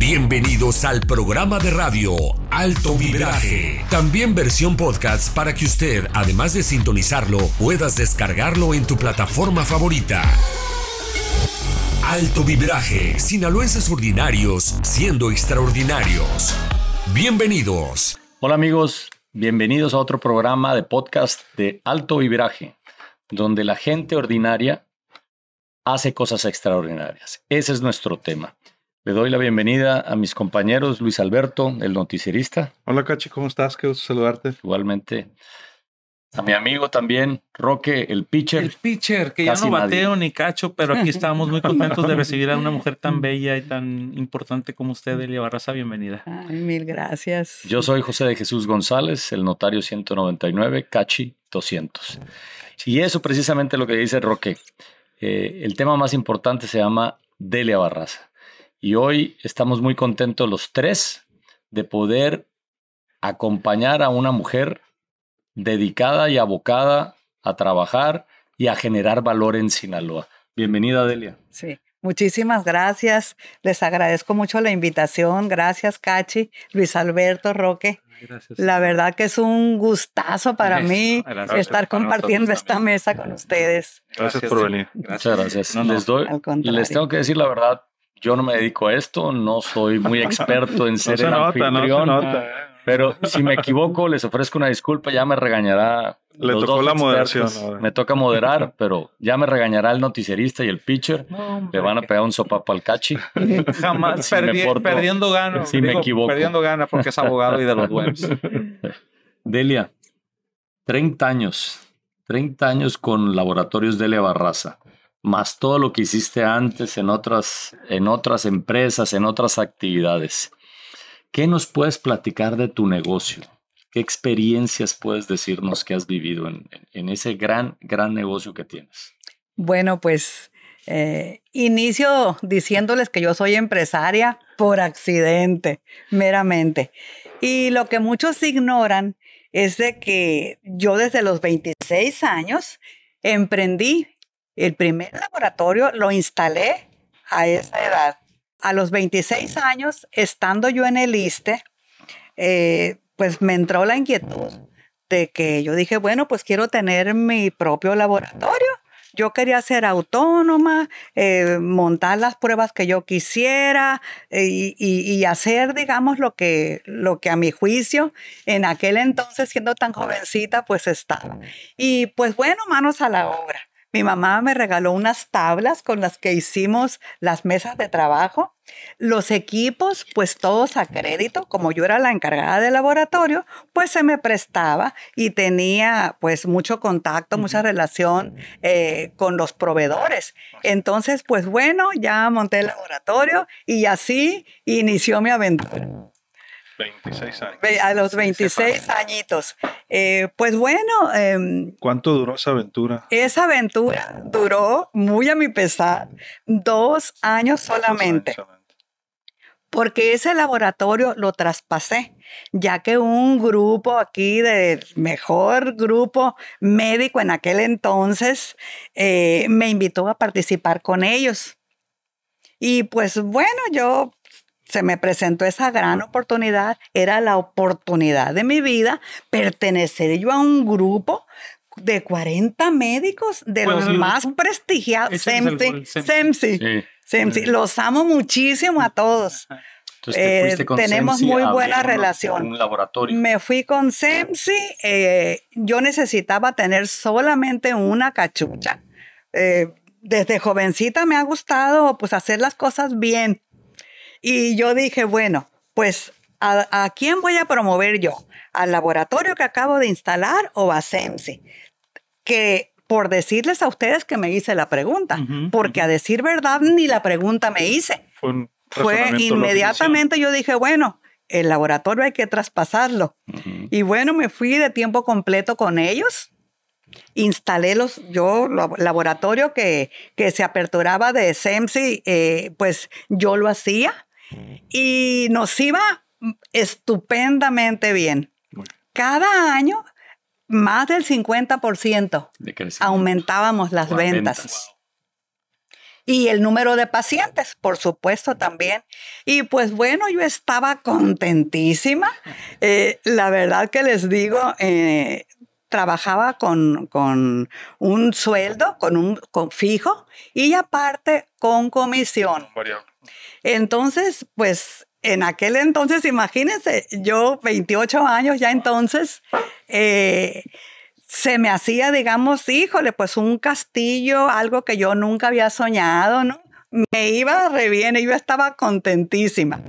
Bienvenidos al programa de radio Alto Vibraje, también versión podcast para que usted, además de sintonizarlo, puedas descargarlo en tu plataforma favorita. Alto Vibraje, sinaloenses ordinarios siendo extraordinarios. Bienvenidos. Hola amigos, bienvenidos a otro programa de podcast de Alto Vibraje, donde la gente ordinaria hace cosas extraordinarias. Ese es nuestro tema. Le doy la bienvenida a mis compañeros Luis Alberto, el noticierista. Hola, Cachi, ¿cómo estás? Qué gusto saludarte. Igualmente. A mi amigo también, Roque, el pitcher. El pitcher, que ya no bateo ni cacho, pero aquí estamos muy contentos de recibir a una mujer tan mm. bella y tan importante como usted, Delia Barraza. Bienvenida. Ay, mil gracias. Yo soy José de Jesús González, el notario 199, Cachi 200. Y eso precisamente lo que dice Roque. Eh, el tema más importante se llama Delia Barraza. Y hoy estamos muy contentos los tres de poder acompañar a una mujer dedicada y abocada a trabajar y a generar valor en Sinaloa. Bienvenida, Delia. Sí. Muchísimas gracias. Les agradezco mucho la invitación. Gracias, Cachi, Luis Alberto, Roque. La verdad que es un gustazo para mí estar compartiendo esta mesa con ustedes. Gracias por venir. Muchas gracias. les, doy, les tengo que decir la verdad, yo no me dedico a esto, no soy muy experto en ser pero si me equivoco les ofrezco una disculpa, ya me regañará. Le tocó la moderación. Me toca moderar, pero ya me regañará el noticierista y el pitcher. le van a pegar un sopapo al cachi. Jamás perdiendo ganas. Si me equivoco. Perdiendo ganas, porque es abogado y de los webs. Delia, 30 años, 30 años con Laboratorios Delia Barraza más todo lo que hiciste antes en otras, en otras empresas, en otras actividades. ¿Qué nos puedes platicar de tu negocio? ¿Qué experiencias puedes decirnos que has vivido en, ese gran, gran negocio que tienes? Bueno, pues eh, inicio diciéndoles que yo soy empresaria por accidente, meramente. Y lo que muchos ignoran es de que yo desde los 26 años emprendí el primer laboratorio lo instalé a esa edad. A los 26 años, estando yo en el ISTE, eh, pues me entró la inquietud de que yo dije, bueno, pues quiero tener mi propio laboratorio. Yo quería ser autónoma, eh, montar las pruebas que yo quisiera eh, y, y, hacer, digamos, lo que, lo que a mi juicio en aquel entonces, siendo tan jovencita, pues estaba. Y pues bueno, manos a la obra. Mi mamá me regaló unas tablas con las que hicimos las mesas de trabajo. Los equipos, pues todos a crédito, como yo era la encargada del laboratorio, pues se me prestaba y tenía pues mucho contacto, mucha relación eh, con los proveedores. Entonces, pues bueno, ya monté el laboratorio y así inició mi aventura. 26 años. A los 26 añitos. Eh, pues bueno. Em, ¿Cuánto duró esa aventura? Esa aventura duró, muy a mi pesar, dos años solamente. Porque ese laboratorio lo traspasé, ya que un grupo aquí del mejor grupo médico en aquel entonces eh, me invitó a participar con ellos. Y pues bueno, yo se me presentó esa gran oportunidad, era la oportunidad de mi vida pertenecer yo a un grupo de 40 médicos de los más prestigiados, SEMSI, SEMSI, los amo muchísimo a todos. Eh, tenemos muy buena relación. Me fui con SEMSI, eh, yo necesitaba tener solamente una cachucha. Eh, desde jovencita me ha gustado pues hacer las cosas bien y yo dije, bueno, pues ¿a, quién voy a promover yo? ¿Al laboratorio que acabo de instalar o a SEMSI? Que por decirles a ustedes que me hice la pregunta, porque a decir verdad ni la pregunta me hice. Fue, inmediatamente yo dije, bueno, el laboratorio hay que traspasarlo. Y bueno, me fui de tiempo completo con ellos. Instalé los, yo, laboratorio que, se aperturaba de SEMSI, eh, pues yo lo hacía y nos iba estupendamente bien. Cada año, más del 50% aumentábamos las ventas. Y el número de pacientes, por supuesto, también. Y pues bueno, yo estaba contentísima. Eh, la verdad que les digo, eh, trabajaba con, un sueldo, con un con fijo y aparte con comisión. Entonces, pues en aquel entonces, imagínense, yo 28 años ya entonces, eh, se me hacía, digamos, híjole, pues un castillo, algo que yo nunca había soñado, ¿no? Me iba re bien y yo estaba contentísima.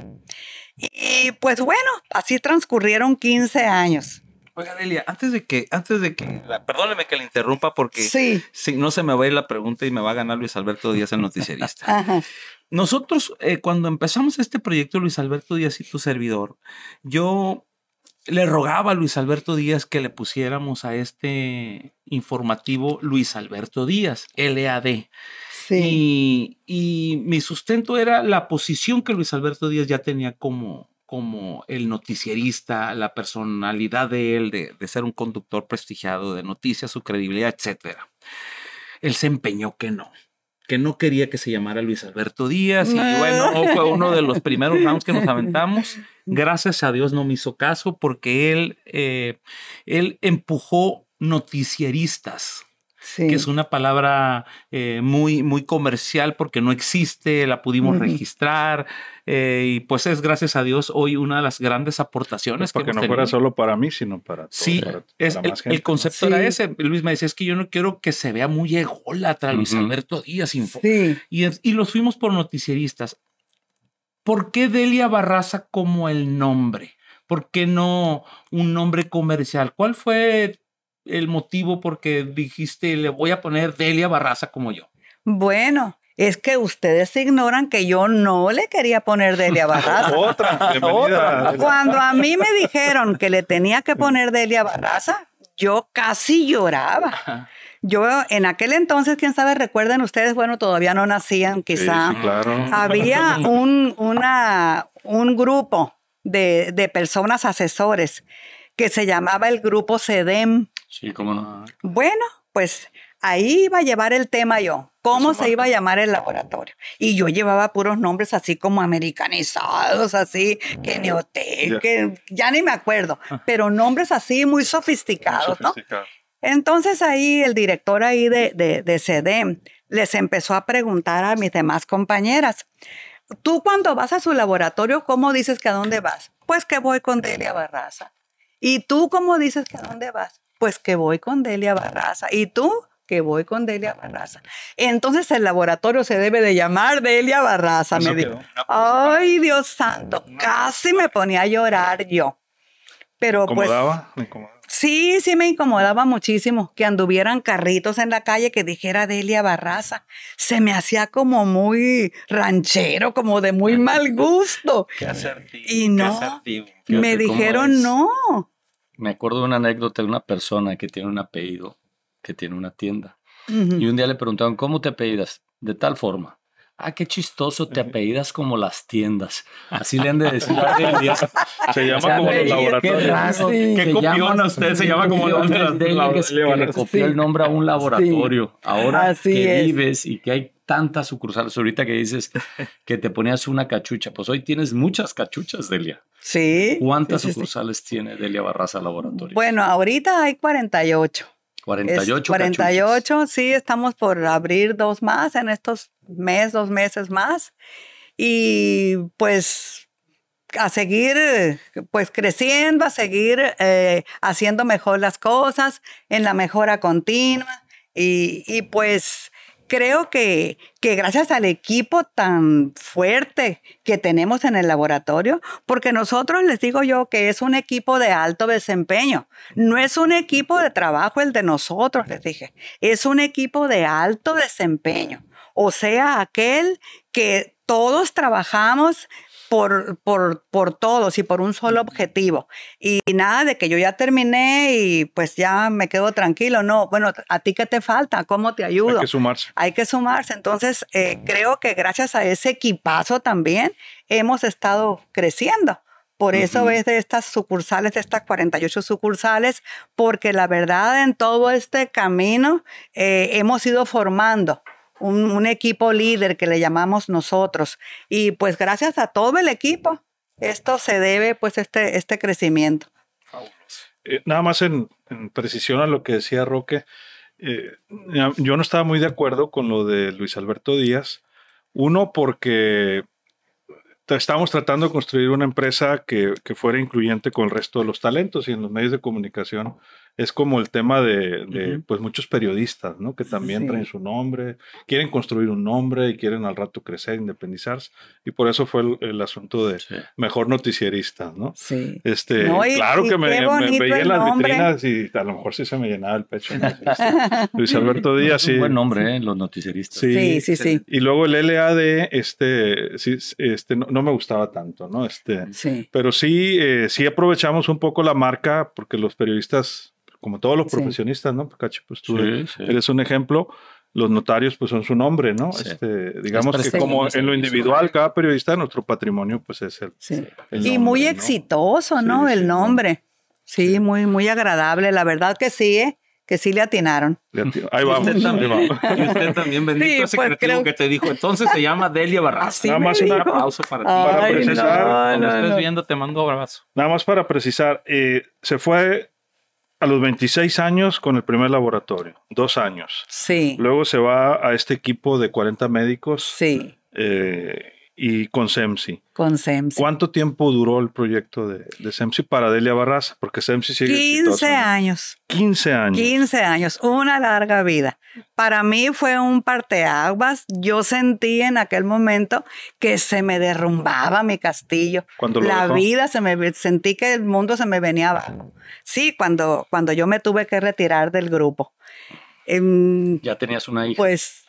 Y pues bueno, así transcurrieron 15 años. Oiga, Delia, antes de que, antes de que, la, perdóneme que le interrumpa porque sí. si no se me va a ir la pregunta y me va a ganar Luis Alberto Díaz, el noticierista. Ajá. Nosotros, eh, cuando empezamos este proyecto, Luis Alberto Díaz y tu servidor, yo le rogaba a Luis Alberto Díaz que le pusiéramos a este informativo Luis Alberto Díaz, LAD. Sí. Y, mi sustento era la posición que Luis Alberto Díaz ya tenía como, como el noticierista, la personalidad de él, de, de ser un conductor prestigiado de noticias, su credibilidad, etc. Él se empeñó que no que no quería que se llamara Luis Alberto Díaz. Y ah. bueno, fue uno de los primeros rounds que nos aventamos. Gracias a Dios no me hizo caso porque él, eh, él empujó noticieristas que es una palabra eh, muy, muy comercial porque no existe, la pudimos registrar eh, y pues es gracias a Dios hoy una de las grandes aportaciones. porque no fuera solo para mí, sino para Sí, el, concepto era ese. Luis me decía, es que yo no quiero que se vea muy ególatra Luis Alberto Díaz. Y, y los fuimos por noticieristas. ¿Por qué Delia Barraza como el nombre? ¿Por qué no un nombre comercial? ¿Cuál fue el motivo porque dijiste, le voy a poner Delia Barraza como yo? Bueno, es que ustedes ignoran que yo no le quería poner Delia Barraza. Otra, otra. Cuando a mí me dijeron que le tenía que poner Delia Barraza, yo casi lloraba. Yo en aquel entonces, quién sabe, recuerden ustedes, bueno, todavía no nacían, quizá. claro. Había un, una, un grupo de, de personas asesores que se llamaba el grupo SEDEM Sí, cómo no. Ah, bueno, pues ahí iba a llevar el tema yo, cómo se iba a llamar el laboratorio. Y yo llevaba puros nombres así como americanizados, así, que Neotec, que ya ni me acuerdo, ah. pero nombres así muy sofisticados, Entonces ahí el director ahí de, de, de les empezó a preguntar a mis demás compañeras, tú cuando vas a su laboratorio, ¿cómo dices que a dónde vas? Pues que voy con Delia Barraza. ¿Y tú cómo dices que a dónde vas? Pues que voy con Delia Barraza. ¿Y tú? que voy con Delia Barraza. Entonces el laboratorio se debe de llamar Delia Barraza, Ay, Dios santo, casi me ponía a llorar yo. Pero pues, ¿Me incomodaba? Pues, Sí, sí me incomodaba muchísimo que anduvieran carritos en la calle que dijera Delia Barraza. Se me hacía como muy ranchero, como de muy mal gusto. Qué asertivo. Y no, me dijeron no me acuerdo de una anécdota de una persona que tiene un apellido, que tiene una tienda. Y un día le preguntaron, ¿cómo te apellidas? De tal forma ah, qué chistoso, te apellidas como las tiendas. Así le han de decir Se llama como los laboratorios. Qué, copión a usted, se llama como los laboratorios. Que, le copió el nombre a un laboratorio. Ahora que vives y que hay tantas sucursales, ahorita que dices que te ponías una cachucha, pues hoy tienes muchas cachuchas, Delia. Sí. ¿Cuántas sucursales tiene Delia Barraza Laboratorio? Bueno, ahorita hay 48. 48. 48, sí, estamos por abrir dos más en estos meses, dos meses más. Y pues a seguir pues creciendo, a seguir eh, haciendo mejor las cosas, en la mejora continua. Y, y pues creo que, gracias al equipo tan fuerte que tenemos en el laboratorio, porque nosotros les digo yo que es un equipo de alto desempeño, no es un equipo de trabajo el de nosotros, les dije, es un equipo de alto desempeño, o sea, aquel que todos trabajamos por, por, por todos y por un solo objetivo. Y nada de que yo ya terminé y pues ya me quedo tranquilo. No, bueno, ¿a ti qué te falta? ¿Cómo te ayudo? Hay que sumarse. Hay que sumarse. Entonces, eh, creo que gracias a ese equipazo también hemos estado creciendo. Por eso ves es de estas sucursales, de estas 48 sucursales, porque la verdad en todo este camino eh, hemos ido formando un, equipo líder que le llamamos nosotros. Y pues gracias a todo el equipo, esto se debe pues este, este crecimiento. Eh, nada más en, precisión a lo que decía Roque, eh, yo no estaba muy de acuerdo con lo de Luis Alberto Díaz. Uno, porque estábamos tratando de construir una empresa que, que fuera incluyente con el resto de los talentos y en los medios de comunicación es como el tema de, pues muchos periodistas, ¿no? Que también traen su nombre, quieren construir un nombre y quieren al rato crecer, independizarse. Y por eso fue el, asunto de mejor noticierista, ¿no? Sí. Este, claro que me, veía en las vitrinas y a lo mejor sí se me llenaba el pecho. Luis Alberto Díaz, sí. Un buen nombre, ¿eh? Los noticieristas. Sí, sí, sí. Y luego el LAD, este, este, no, me gustaba tanto, ¿no? Este, sí. Pero sí, eh, sí aprovechamos un poco la marca porque los periodistas como todos los profesionistas, ¿no? Cacho, pues tú eres un ejemplo. Los notarios, pues son su nombre, ¿no? Este, digamos que como en lo individual, cada periodista, nuestro patrimonio, pues es el. y muy exitoso, ¿no? el nombre. Sí, muy, muy agradable. La verdad que sí, ¿eh? que sí le atinaron. Ahí vamos. Y usted también, bendito pues, que te dijo. Entonces se llama Delia Barras. Nada más un aplauso para ti. para precisar. No, Estés viendo, te mando un abrazo. Nada más para precisar. Eh, se fue a los 26 años con el primer laboratorio, dos años. Sí. Luego se va a este equipo de 40 médicos. Sí. Eh, y con SEMSI. Con SEMSI. ¿Cuánto tiempo duró el proyecto de, SEMSI para Delia Barraza? Porque SEMSI sigue 15 años. 15 años. 15 años, una larga vida. Para mí fue un parteaguas. Yo sentí en aquel momento que se me derrumbaba mi castillo. Cuando La vida se me sentí que el mundo se me venía abajo. Sí, cuando cuando yo me tuve que retirar del grupo. Em, ya tenías una hija. Pues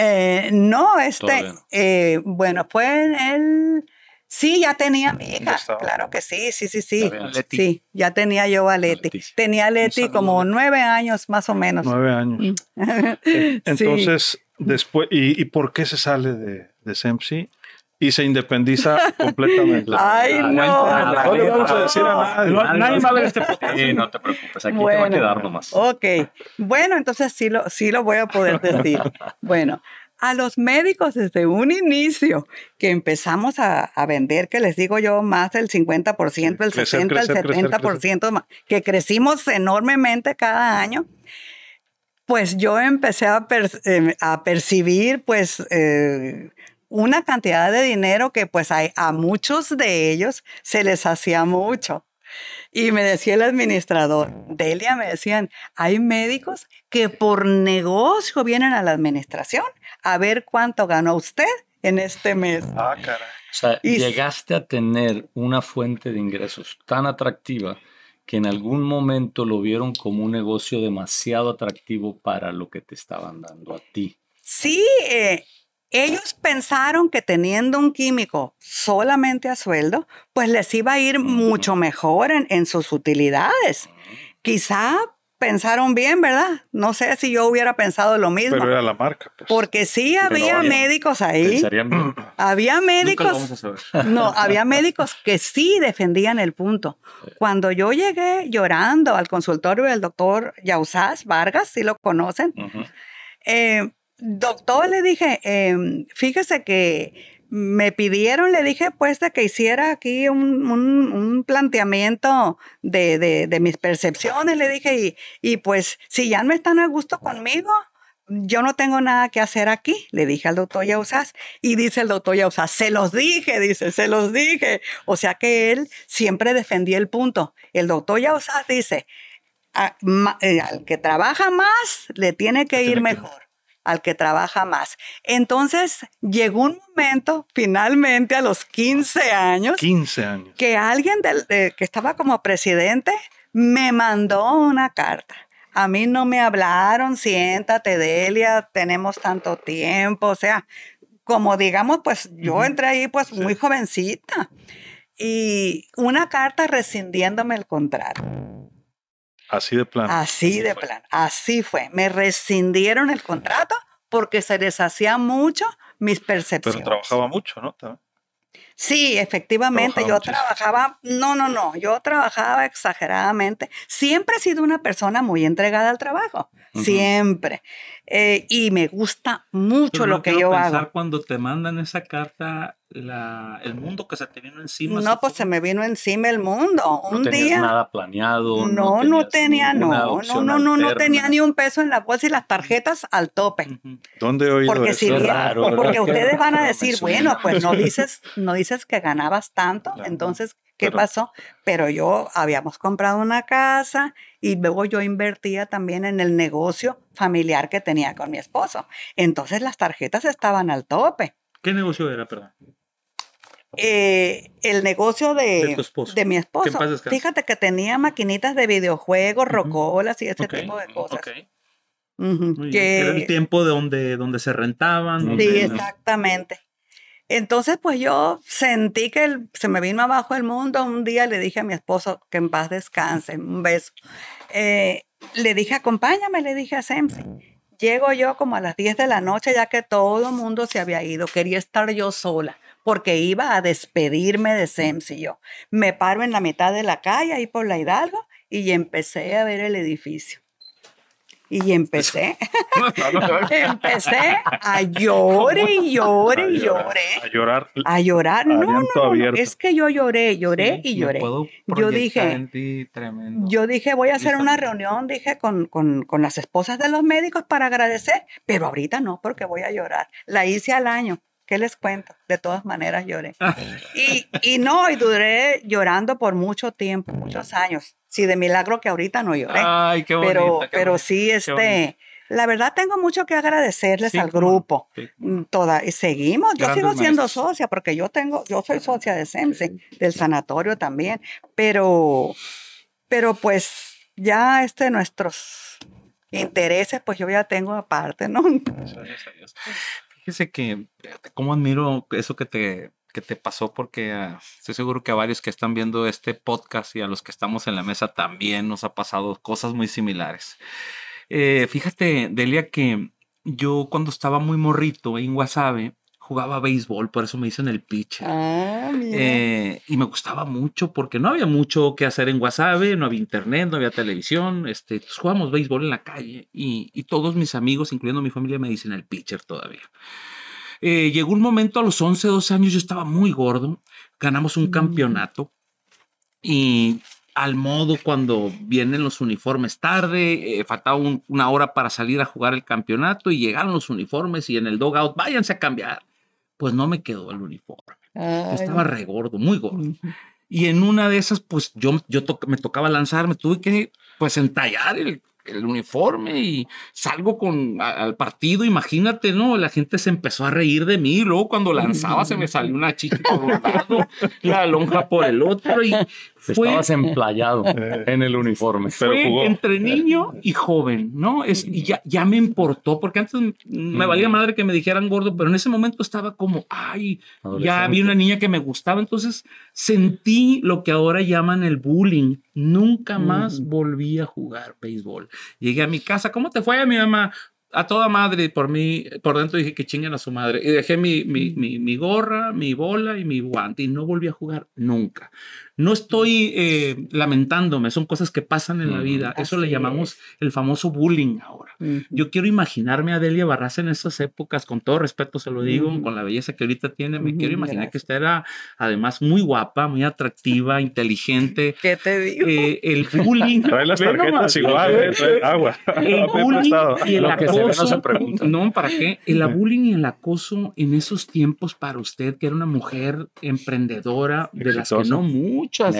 eh, no, este, eh, bueno, pues él sí ya tenía mi hija, claro que sí, sí, sí, sí, sí, ya tenía yo a Leti, tenía a Leti como nueve años más o menos. Nueve años. Entonces, después, ¿y, por qué se sale de, de SEMSI? y se independiza completamente. Ay, no. No le vamos a decir nadie. Nadie va este Sí, no te preocupes. Aquí te va a quedar nomás. Ok. Bueno, entonces sí lo, sí lo voy a poder decir. Bueno, a los médicos desde un inicio que empezamos a, a vender, que les digo yo, más del 50%, el 60%, el 70%, que crecimos enormemente cada año pues yo empecé a, eh, a percibir pues eh, una cantidad de dinero que pues a, muchos de ellos se les hacía mucho. Y me decía el administrador, Delia, me decían, hay médicos que por negocio vienen a la administración a ver cuánto ganó usted en este mes. Ah, caray. O sea, llegaste a tener una fuente de ingresos tan atractiva que en algún momento lo vieron como un negocio demasiado atractivo para lo que te estaban dando a ti. Sí, eh, ellos pensaron que teniendo un químico solamente a sueldo, pues les iba a ir mucho mejor en, sus utilidades. Quizá pensaron bien, ¿verdad? No sé si yo hubiera pensado lo mismo. Pero era la marca. Pues. Porque sí había médicos ahí. Había médicos. no, había médicos que sí defendían el punto. Cuando yo llegué llorando al consultorio del doctor Yausás Vargas, si lo conocen, Doctor, le dije, em, fíjese que me pidieron, le dije, pues, de que hiciera aquí un, planteamiento de, mis percepciones, le dije, y, y, pues, si ya no están a gusto conmigo, yo no tengo nada que hacer aquí, le dije al doctor Yausas, y dice el doctor Yausas, se los dije, dice, se los dije. O sea que él siempre defendía el punto. El doctor Yausas dice, ah, eh, al que trabaja más, le tiene que ir mejor al que trabaja más. Entonces llegó un momento, finalmente a los 15 años, 15 que alguien eh, que estaba como presidente me mandó una carta. A mí no me hablaron, siéntate, Delia, tenemos tanto tiempo, o sea, como digamos, pues yo entré ahí pues muy jovencita. Y una carta rescindiéndome el contrato. Así de plan. Así, de plan. Así fue. Me rescindieron el contrato porque se deshacía mucho mis percepciones. Pero trabajaba mucho, ¿no? Sí, efectivamente, yo trabajaba, no, no, no, yo trabajaba exageradamente. Siempre he sido una persona muy entregada al trabajo, siempre. Eh, y me gusta mucho lo que yo pensar hago. cuando te mandan esa carta el mundo que se te vino encima. No, pues se me vino encima el mundo. No un tenías día. nada planeado. No, no, tenía, no, no, no, no, tenía ni un peso en la bolsa y las tarjetas al tope. ¿Dónde porque ustedes van a decir, bueno, pues no dices, no dices que ganabas tanto, entonces ¿Qué pasó? Pero yo habíamos comprado una casa y luego yo invertía también en el negocio familiar que tenía con mi esposo. Entonces las tarjetas estaban al tope. ¿Qué negocio era, perdón? Eh, el negocio de, de, mi esposo. Fíjate que tenía maquinitas de videojuegos, rocolas y ese tipo de cosas. era el tiempo de donde, donde se rentaban. sí, exactamente. Entonces, pues yo sentí que se me vino abajo el mundo. Un día le dije a mi esposo que en paz descanse, un beso. Eh, le dije, acompáñame, le dije a Semsi. Llego yo como a las 10 de la noche, ya que todo el mundo se había ido. Quería estar yo sola porque iba a despedirme de Sems y yo. Me paro en la mitad de la calle, ahí por la Hidalgo, y empecé a ver el edificio. Y empecé, empecé a llorar y llorar y llorar. A llorar. A llorar. No, no, no, es que yo lloré, lloré y lloré. Yo dije, yo dije, voy a hacer una reunión, dije, con, con, con las esposas de los médicos para agradecer, pero ahorita no, porque voy a llorar. La hice al año. ¿Qué les cuento? De todas maneras lloré. Ah. Y, no, y duré llorando por mucho tiempo, muchos años. Sí, de milagro que ahorita no lloré. Ay, qué bonita, Pero, pero sí, este... La verdad tengo mucho que agradecerles al grupo. Mm, y seguimos, yo sigo siendo socia porque yo tengo, yo soy socia de Sense, del sanatorio también, pero, pero pues ya este nuestros intereses, pues yo ya tengo aparte, ¿no? Gracias a Fíjese que, ¿cómo admiro eso que te, que te pasó? Porque ah, estoy seguro que a varios que están viendo este podcast y a los que estamos en la mesa también nos ha pasado cosas muy similares. Eh, fíjate, Delia, que yo cuando estaba muy morrito en Guasave, jugaba béisbol, por eso me dicen el pitcher. Ah, eh, y me gustaba mucho porque no había mucho que hacer en WhatsApp, no había internet, no había televisión, este, pues, jugamos béisbol en la calle y, todos mis amigos, incluyendo mi familia, me dicen el pitcher todavía. Eh, llegó un momento a los 11, 12 años, yo estaba muy gordo, ganamos un mm. campeonato y al modo cuando vienen los uniformes tarde, eh, faltaba una hora para salir a jugar el campeonato y llegaron los uniformes y en el dogout, váyanse a cambiar pues no me quedó el uniforme. Estaba re estaba regordo, muy gordo. Y en una de esas, pues yo, yo me tocaba lanzarme, tuve que pues entallar el, el uniforme y salgo con al partido, imagínate, ¿no? La gente se empezó a reír de mí, luego cuando lanzaba se me salió una chica por un lado, la lonja por el otro y Estabas emplayado eh. en el uniforme. entre niño y joven, ¿no? Es, y ya, ya me importó, porque antes me mm. valía madre que me dijeran gordo, pero en ese momento estaba como, ay, ya había una niña que me gustaba. Entonces sentí lo que ahora llaman el bullying. Nunca mm. más volví a jugar béisbol. Llegué a mi casa, ¿cómo te fue a mi mamá? a toda madre por mí, por dentro dije que chingan a su madre. Y dejé mi, mi, gorra, mi bola y mi guante y no volví a jugar nunca. No estoy eh, lamentándome, son cosas que pasan en la mm, vida. Eso le llamamos el famoso bullying ahora. Yo quiero imaginarme a Delia Barras en esas épocas, con todo respeto se lo digo, con la belleza que ahorita tiene, me quiero imaginar que usted era además muy guapa, muy atractiva, inteligente. ¿Qué te digo? Eh, el bullying. Trae las tarjetas igual, eh, agua. El bullying y el acoso. no, se no, ¿para qué? El bullying y el acoso en esos tiempos para usted, que era una mujer emprendedora, de las que no mucho muchas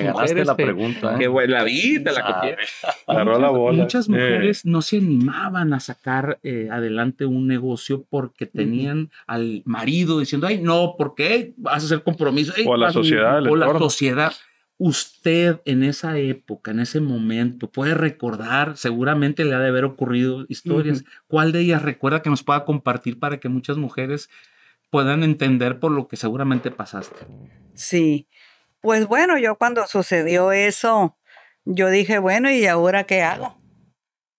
mujeres. mujeres no se animaban a sacar eh, adelante un negocio porque tenían al marido diciendo, ay, no, porque vas a hacer compromiso. o la sociedad. o la sociedad usted en esa época, en ese momento, puede recordar, seguramente le ha de haber ocurrido historias, ¿cuál de ellas recuerda que nos pueda compartir para que muchas mujeres puedan entender por lo que seguramente pasaste? Sí, pues bueno, yo cuando sucedió eso, yo dije, bueno, ¿y ahora qué hago?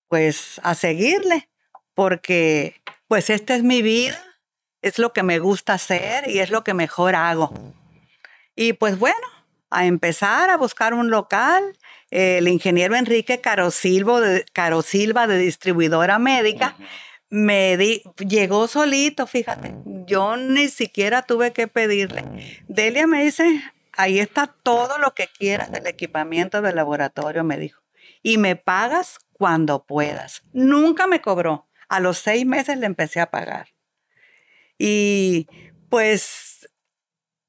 Pues a seguirle, porque pues esta es mi vida, es lo que me gusta hacer y es lo que mejor hago. Y pues bueno, a empezar a buscar un local. El ingeniero Enrique Caro de, Caro de distribuidora médica me llegó solito, fíjate. Yo ni siquiera tuve que pedirle. Delia me dice, ahí está todo lo que quieras del equipamiento del laboratorio, me dijo. Y me pagas cuando puedas. Nunca me cobró. A los seis meses le empecé a pagar. Y pues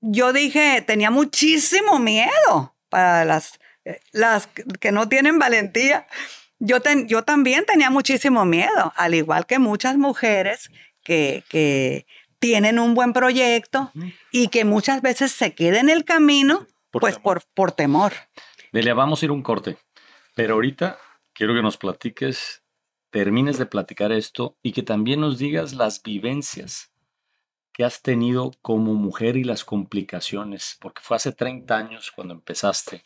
yo dije, tenía muchísimo miedo para las, eh, las que no tienen valentía. Yo, yo también tenía muchísimo miedo, al igual que muchas mujeres que, que tienen un buen proyecto y que muchas veces se queda en el camino, por pues temor. Por, por temor. Delia, vamos a ir un corte, pero ahorita quiero que nos platiques, termines de platicar esto y que también nos digas las vivencias que has tenido como mujer y las complicaciones, porque fue hace 30 años cuando empezaste.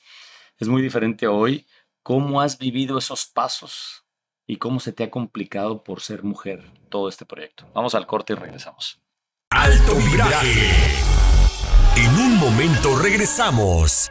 Es muy diferente hoy. ¿Cómo has vivido esos pasos y cómo se te ha complicado por ser mujer todo este proyecto? Vamos al corte y regresamos alto vibraje. En un momento regresamos.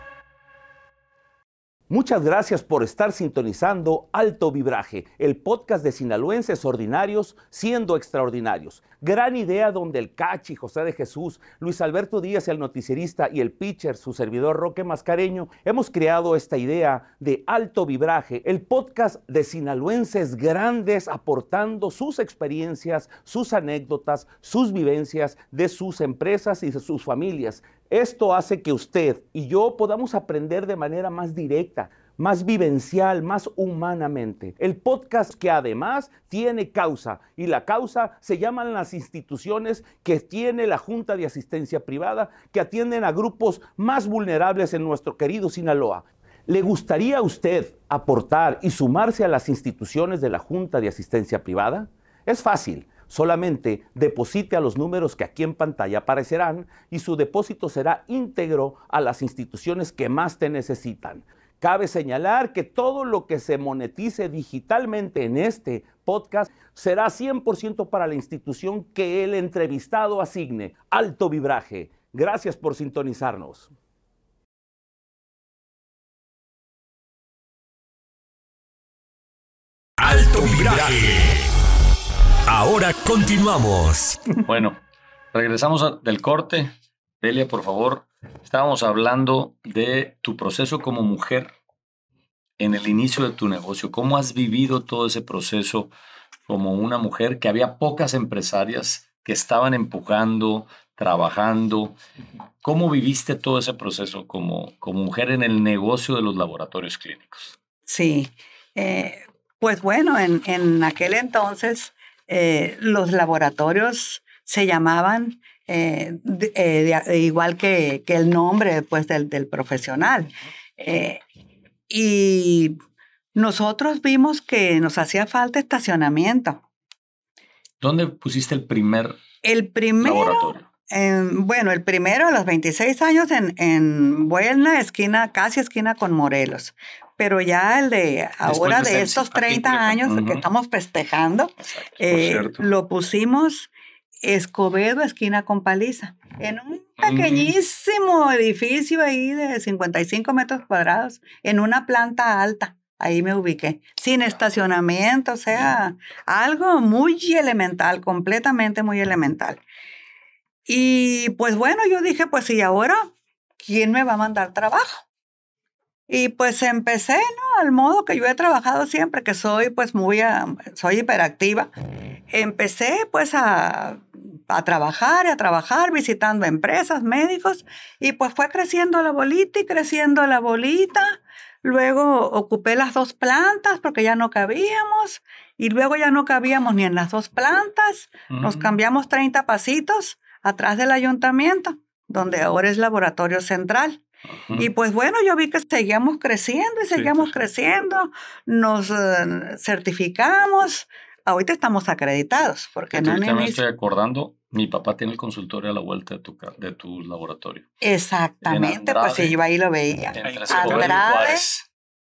Muchas gracias por estar sintonizando Alto Vibraje, el podcast de sinaloenses ordinarios siendo extraordinarios. Gran idea donde el Cachi, José de Jesús, Luis Alberto Díaz, el noticierista, y el pitcher, su servidor Roque Mascareño, hemos creado esta idea de Alto Vibraje, el podcast de sinaloenses grandes aportando sus experiencias, sus anécdotas, sus vivencias de sus empresas y de sus familias. Esto hace que usted y yo podamos aprender de manera más directa, más vivencial, más humanamente. El podcast que además tiene causa y la causa se llaman las instituciones que tiene la Junta de Asistencia Privada que atienden a grupos más vulnerables en nuestro querido Sinaloa. ¿Le gustaría a usted aportar y sumarse a las instituciones de la Junta de Asistencia Privada? Es fácil Solamente deposite a los números que aquí en pantalla aparecerán y su depósito será íntegro a las instituciones que más te necesitan. Cabe señalar que todo lo que se monetice digitalmente en este podcast será 100% para la institución que el entrevistado asigne. Alto vibraje. Gracias por sintonizarnos. Alto vibraje. Ahora continuamos. Bueno, regresamos del corte. Delia, por favor, estábamos hablando de tu proceso como mujer en el inicio de tu negocio. ¿Cómo has vivido todo ese proceso como una mujer que había pocas empresarias que estaban empujando, trabajando? ¿Cómo viviste todo ese proceso como, como mujer en el negocio de los laboratorios clínicos? Sí, eh, pues bueno, en, en aquel entonces eh, los laboratorios se llamaban eh, eh, igual que, el nombre pues, del, profesional. y nosotros vimos que nos hacía falta estacionamiento. ¿Dónde pusiste el primer laboratorio? bueno, el primero a los 26 años en, en Buena, esquina, casi esquina con Morelos pero ya el de ahora de, estos 30 años que estamos festejando, eh, lo pusimos Escobedo, esquina con paliza, en un pequeñísimo edificio ahí de 55 metros cuadrados, en una planta alta. Ahí me ubiqué, sin ah, estacionamiento, o sea, algo muy elemental, completamente muy elemental. Y pues bueno, yo dije, pues y ahora, ¿quién me va a mandar trabajo? Y pues empecé, ¿no? Al modo que yo he trabajado siempre, que soy pues muy, ah, soy hiperactiva. Empecé pues a, a trabajar, a trabajar, visitando empresas, médicos, y pues fue creciendo la bolita y creciendo la bolita. Luego ocupé las dos plantas porque ya no cabíamos y luego ya no cabíamos ni en las dos plantas. Nos mm. cambiamos 30 pasitos atrás del ayuntamiento, donde ahora es laboratorio central. Y pues bueno, yo vi que seguíamos creciendo y seguíamos creciendo, nos eh, certificamos, ahorita estamos acreditados. Porque no me estoy acordando, mi papá tiene el consultorio a la vuelta de tu, de tu laboratorio. Exactamente, pues pues yo ahí lo veía. Andrade,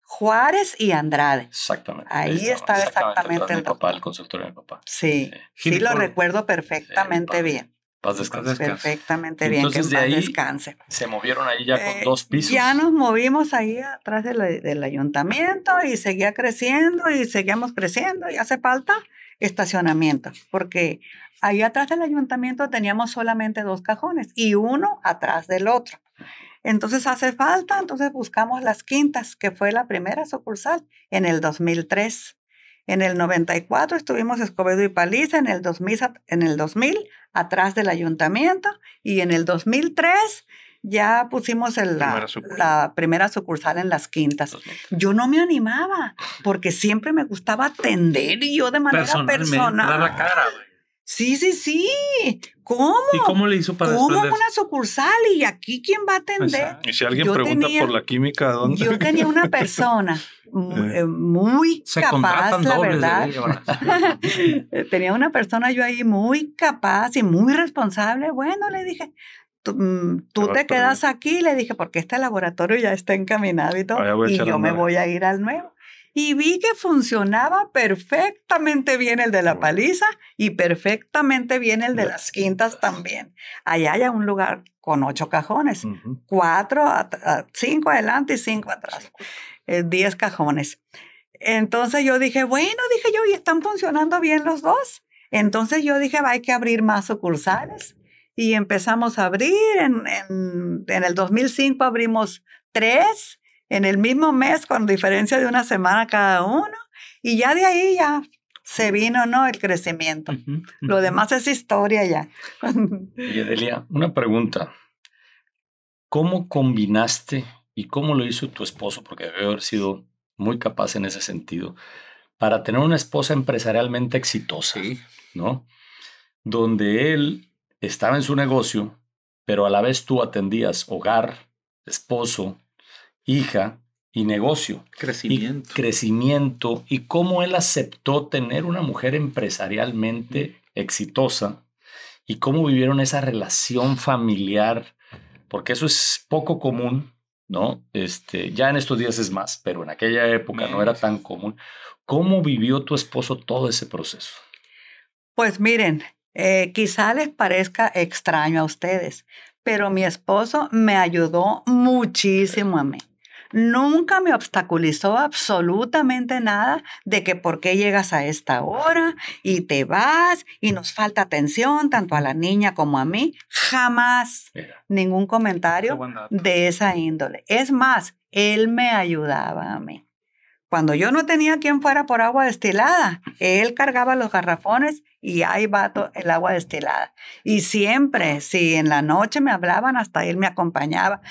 Juárez y Andrade. Exactamente. Ahí, estaba, exactamente, el, papá, el consultorio de mi papá. sí, sí lo recuerdo perfectamente bien. Paz descanse. Perfectamente bien, que descanse. Se movieron ahí ya con eh, dos pisos. Ya nos movimos ahí atrás del, ayuntamiento y seguía creciendo y seguíamos creciendo y hace falta estacionamiento, porque ahí atrás del ayuntamiento teníamos solamente dos cajones y uno atrás del otro. Entonces hace falta, entonces buscamos las quintas, que fue la primera sucursal en el 2003. En el 94 estuvimos Escobedo y Paliza, en el 2000, en el 2000 atrás del ayuntamiento y en el 2003 ya pusimos la, primera sucursal en las quintas. Yo no me animaba porque siempre me gustaba atender y yo de manera personal. la cara, Sí, sí, sí. ¿Cómo? ¿Y cómo le hizo para ¿Cómo una sucursal? ¿Y aquí quién va a atender? Y si alguien pregunta por la química, ¿dónde? Yo tenía una persona eh. Eh, muy, capaz, la verdad. tenía una persona yo ahí muy capaz y muy responsable. Bueno, le dije, tú, mm, te quedas aquí, le dije, porque este laboratorio ya está encaminado y todo, ah, y yo me voy a ir al nuevo y vi que funcionaba perfectamente bien el de la paliza y perfectamente bien el de las quintas también. Allá hay un lugar con ocho cajones, cuatro, a, cinco adelante y cinco atrás, eh, diez cajones. Entonces yo dije, bueno, dije yo, y están funcionando bien los dos. Entonces yo dije, hay que abrir más sucursales. Y empezamos a abrir, en, en, en el 2005 abrimos tres, en el mismo mes, con diferencia de una semana cada uno, y ya de ahí ya se vino, ¿no? El crecimiento. Lo demás es historia ya. y Adelia, una pregunta. ¿Cómo combinaste y cómo lo hizo tu esposo? Porque debe haber sido muy capaz en ese sentido, para tener una esposa empresarialmente exitosa, ¿no? Donde él estaba en su negocio, pero a la vez tú atendías hogar, esposo, hija y negocio. Crecimiento. crecimiento y cómo él aceptó tener una mujer empresarialmente exitosa y cómo vivieron esa relación familiar, porque eso es poco común, ¿no? Este, ya en estos días es más, pero en aquella época no era tan común. ¿Cómo vivió tu esposo todo ese proceso? Pues miren, eh, quizá les parezca extraño a ustedes, pero mi esposo me ayudó muchísimo a mí nunca me obstaculizó absolutamente nada de que por qué llegas a esta hora y te vas y nos falta atención tanto a la niña como a mí. Jamás ningún comentario de esa índole. Es más, él me ayudaba a mí. Cuando yo no tenía quien fuera por agua destilada, él cargaba los garrafones y ahí va el agua destilada. Y siempre, si en la noche me hablaban, hasta él me acompañaba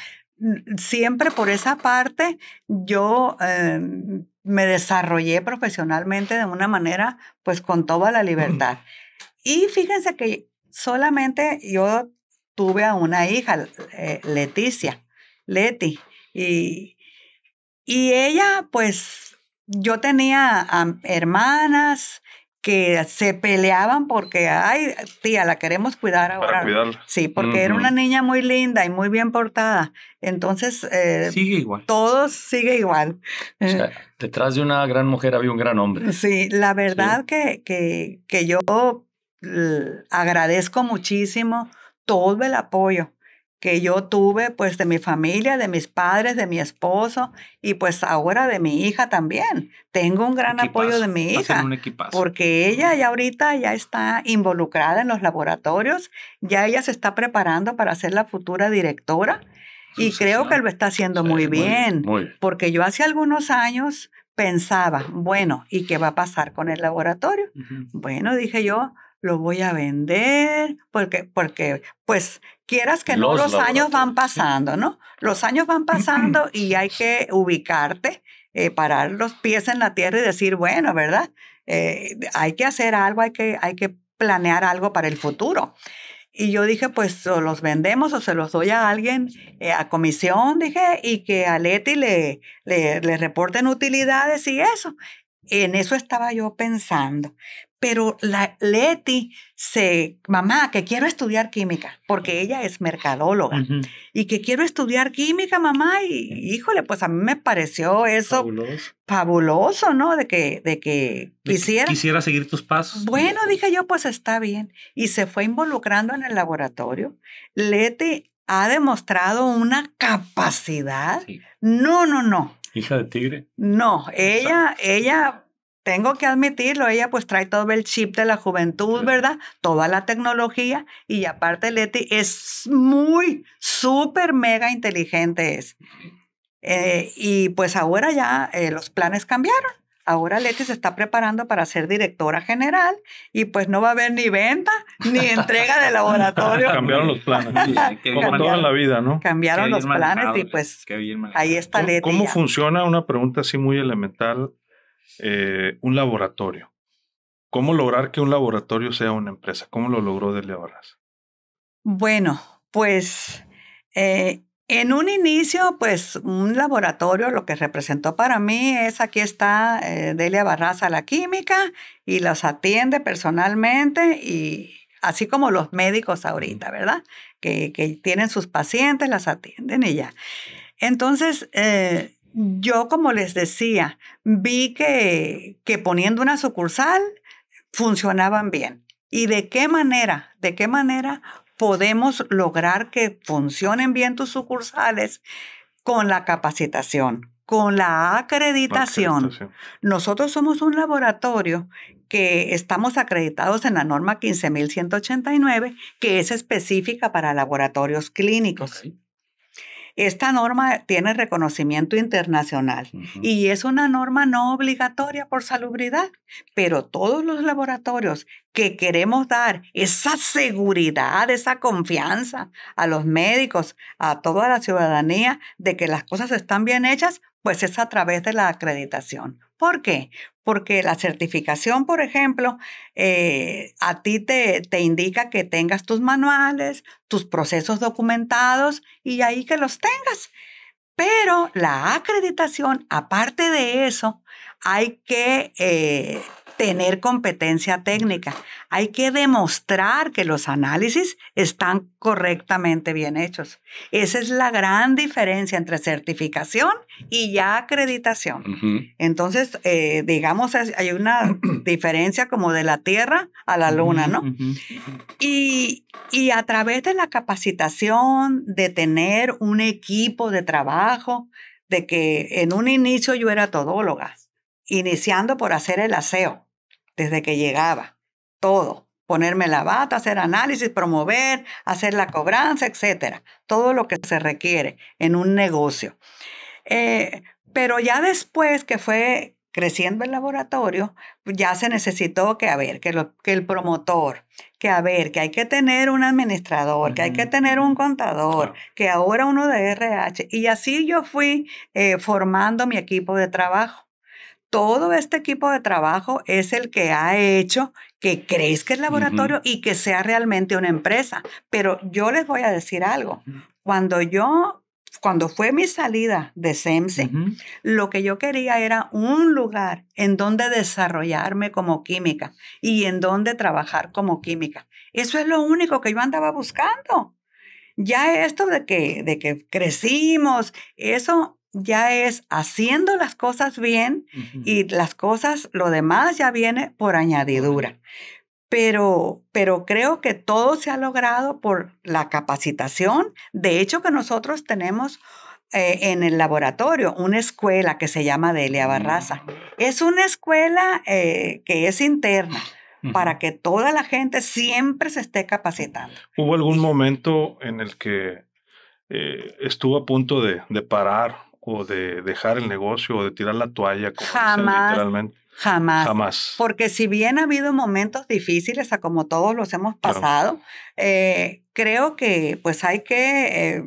siempre por esa parte yo em, me desarrollé profesionalmente de una manera pues con toda la libertad. Y fíjense que solamente yo tuve a una hija, eh, Leticia, Leti, y, y ella pues yo tenía hermanas que se peleaban porque, ay, tía, la queremos cuidar ahora. Sí, porque era una niña muy linda y muy bien portada. Entonces, eh, sigue igual. Todo sigue igual. Eh, detrás de una gran mujer había un gran hombre. Eh, sí, la verdad Que, que, que, yo agradezco muchísimo todo el apoyo que yo tuve pues de mi familia, de mis padres, de mi esposo y pues ahora de mi hija también. Tengo un gran apoyo de mi hija porque ella ya ahorita ya está involucrada en los laboratorios, ya ella se está preparando para ser la futura directora y creo que lo está haciendo muy, bien, porque yo hace algunos años pensaba, bueno, ¿y qué va a pasar con el laboratorio? Bueno, dije yo, lo voy a vender, porque, porque pues quieras que los no, los años van pasando, ¿no? Los años van pasando y hay que ubicarte, eh, parar los pies en la tierra y decir, bueno, ¿verdad? Eh, hay que hacer algo, hay que, hay que planear algo para el futuro. Y yo dije, pues o los vendemos o se los doy a alguien eh, a comisión, dije, y que a Leti le, le, le reporten utilidades y eso. En eso estaba yo pensando pero la Leti se, mamá, que quiero estudiar química, porque ella es mercadóloga, y que quiero estudiar química, mamá, y híjole, pues a mí me pareció eso fabuloso, ¿no? De que, de que quisiera. quisiera seguir tus pasos. Bueno, dije yo, pues está bien, y se fue involucrando en el laboratorio. Leti ha demostrado una capacidad. No, no, no. Hija de tigre. No, ella, ella tengo que admitirlo, ella pues trae todo el chip de la juventud, ¿verdad? Toda la tecnología y aparte Leti es muy, súper, mega inteligente es. Eh, y pues ahora ya eh, los planes cambiaron. Ahora Leti se está preparando para ser directora general y pues no va a haber ni venta ni entrega de laboratorio. cambiaron los planes, como toda la vida, ¿no? Cambiaron los planes y pues ahí está Leti. ¿Cómo funciona una pregunta así muy elemental eh, un laboratorio. ¿Cómo lograr que un laboratorio sea una empresa? ¿Cómo lo logró Delia Barras? Bueno, pues eh, en un inicio, pues un laboratorio lo que representó para mí es aquí está eh, Delia Barraza, la química, y las atiende personalmente y así como los médicos ahorita, ¿verdad? Que, tienen sus pacientes, las atienden y ya. Entonces, yo, como les decía, vi que, poniendo una sucursal funcionaban bien. ¿Y de qué manera? ¿De qué manera podemos lograr que funcionen bien tus sucursales con la capacitación, con la acreditación. Nosotros somos un laboratorio que estamos acreditados en la norma 15189, que es específica para laboratorios clínicos. Esta norma tiene reconocimiento internacional y es una norma no obligatoria por salubridad, pero todos los laboratorios que queremos dar esa seguridad, esa confianza a los médicos, a toda la ciudadanía de que las cosas están bien hechas, pues es a través de la acreditación. ¿Por qué? Porque la certificación, por ejemplo, eh, a ti te, indica que tengas tus manuales, tus procesos documentados y ahí que los tengas. Pero la acreditación, aparte de eso, hay que eh, tener competencia técnica. Hay que demostrar que los análisis están correctamente bien hechos. Esa es la gran diferencia entre certificación y ya acreditación. Entonces, eh, digamos, hay una diferencia como de la Tierra a la Luna, ¿no? y, y a través de la capacitación, de tener un equipo de trabajo, de que en un inicio yo era todóloga, iniciando por hacer el aseo desde que llegaba, todo, ponerme la bata, hacer análisis, promover, hacer la cobranza, etcétera, todo lo que se requiere en un negocio. Eh, pero ya después que fue creciendo el laboratorio, ya se necesitó que, a ver, que, el promotor, que a ver, que hay que tener un administrador, que hay que tener un contador, que ahora uno de RH. Y así yo fui eh, formando mi equipo de trabajo todo este equipo de trabajo es el que ha hecho que que el laboratorio y que sea realmente una empresa. Pero yo les voy a decir algo. Cuando yo, cuando fue mi salida de SEMSE, lo que yo quería era un lugar en donde desarrollarme como química y en donde trabajar como química. Eso es lo único que yo andaba buscando. Ya esto de que, de que crecimos, eso ya es haciendo las cosas bien y las cosas, lo demás ya viene por añadidura. Pero, pero creo que todo se ha logrado por la capacitación. De hecho, que nosotros tenemos eh, en el laboratorio una escuela que se llama Delia Barraza. Mm. Es una escuela eh, que es interna para que toda la gente siempre se esté capacitando. ¿Hubo algún momento en el que eh, estuvo a punto de parar o de dejar el negocio o de tirar la toalla, como jamás, literalmente. Jamás. Jamás. Porque si bien ha habido momentos difíciles, como todos los hemos pasado, eh, creo que pues hay que eh,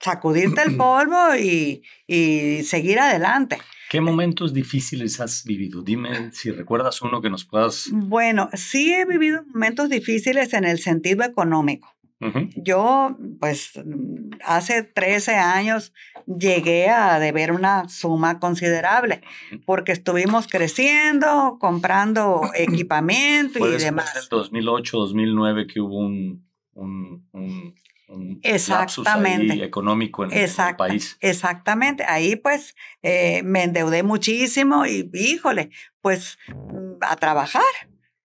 sacudirte el polvo y, y seguir adelante. ¿Qué momentos difíciles has vivido? Dime si recuerdas uno que nos puedas... Bueno, sí he vivido momentos difíciles en el sentido económico. Yo, pues, mm, hace 13 años llegué a deber una suma considerable porque estuvimos creciendo, comprando equipamiento y demás. el 2008, 2009 que hubo un, un, un, económico en, el país. Exactamente. Ahí pues eh, me endeudé muchísimo y híjole, pues mm, a trabajar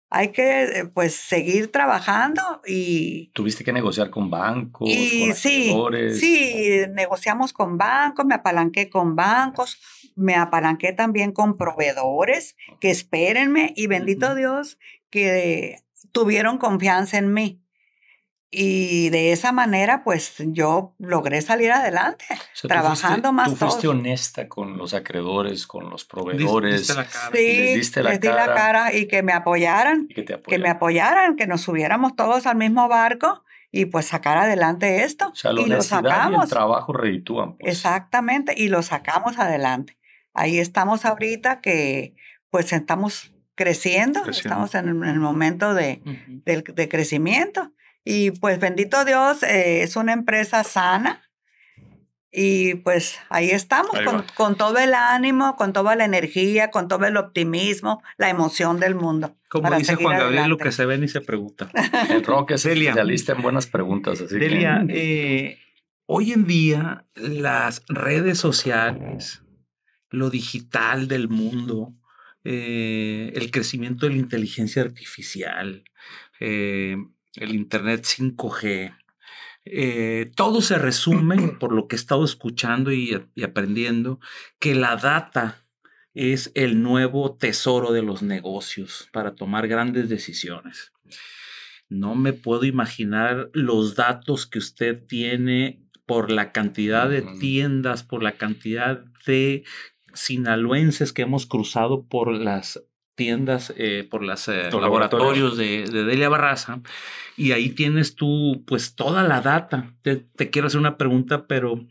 hay que eh, pues seguir trabajando y... Tuviste que negociar con bancos, y, con sí, sí, negociamos con bancos, me apalanqué con bancos, me apalanqué también con proveedores, que espérenme y bendito Dios que tuvieron confianza en mí. Y de esa manera, pues yo logré salir adelante, trabajando más tú honesta con los acreedores, con los proveedores. la cara. Sí, les diste la cara. Di la cara y que me apoyaran. Que, me apoyaran, que nos subiéramos todos al mismo barco y pues sacar adelante esto. O sea, y lo sacamos. Y el trabajo reditúan. Pues. Exactamente, y lo sacamos adelante. Ahí estamos ahorita que pues estamos creciendo, estamos en el momento de, de crecimiento y pues bendito Dios, eh, es una empresa sana. Y pues ahí estamos, con, con, todo el ánimo, con toda la energía, con todo el optimismo, la emoción del mundo. Como dice Juan Gabriel, lo que se ve ni se pregunta. El rock es Delia. lista en buenas preguntas. Así eh, eh, hoy en día las redes sociales, lo digital del mundo, el crecimiento de la inteligencia artificial, el Internet 5G. Eh, todo se resume, por lo que he estado escuchando y, y aprendiendo, que la data es el nuevo tesoro de los negocios para tomar grandes decisiones. No me puedo imaginar los datos que usted tiene por la cantidad de tiendas, por la cantidad de sinaloenses que hemos cruzado por las tiendas, eh, por eh, los laboratorios, de, Delia Barraza, y ahí tienes tú, pues, toda la data. Te, quiero hacer una pregunta, pero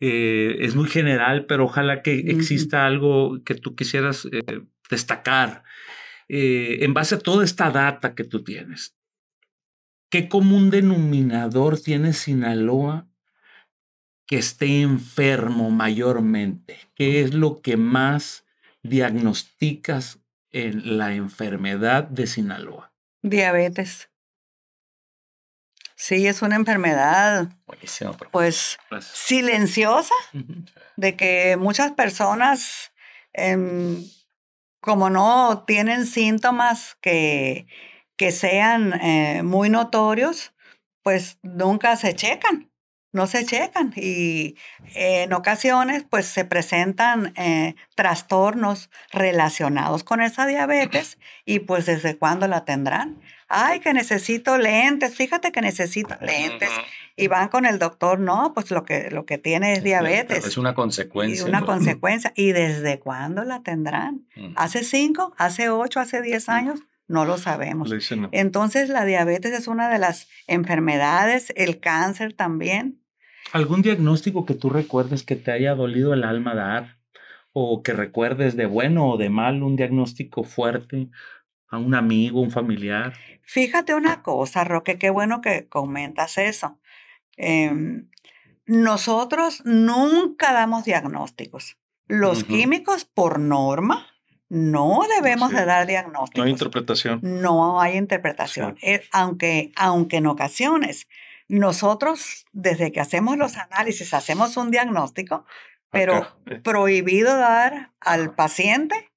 eh, es muy general, pero ojalá que exista algo que tú quisieras destacar. en base a toda esta data que tú tienes, ¿qué común denominador tiene Sinaloa que esté enfermo mayormente? ¿Qué es lo que más diagnosticas en la enfermedad de Sinaloa? Diabetes. Sí, es una enfermedad, pues, pues, silenciosa, de que muchas personas, em, como no tienen síntomas que, que sean eh, muy notorios, pues nunca se checan no se checan y eh, en ocasiones pues se presentan eh, trastornos relacionados con esa diabetes y pues desde cuándo la tendrán. Ay, que necesito lentes, fíjate que necesito lentes. Y van con el doctor, no, pues lo que, lo que tiene es diabetes. Es una consecuencia. Y una consecuencia. ¿Y desde cuándo la tendrán? ¿Hace cinco? ¿Hace ocho? ¿Hace diez años? No lo sabemos. Entonces la diabetes es una de las enfermedades, el cáncer también, ¿Algún diagnóstico que tú recuerdes que te haya dolido el alma dar? ¿O que recuerdes de bueno o de mal un diagnóstico fuerte a un amigo, un familiar? Fíjate una cosa, Roque, qué bueno que comentas eso. Em, nosotros nunca damos diagnósticos. Los químicos, por norma, no debemos de dar diagnósticos. No hay interpretación. No hay interpretación. Eh, aunque, aunque en ocasiones nosotros, desde que hacemos los análisis, hacemos un diagnóstico, pero eh. prohibido dar al paciente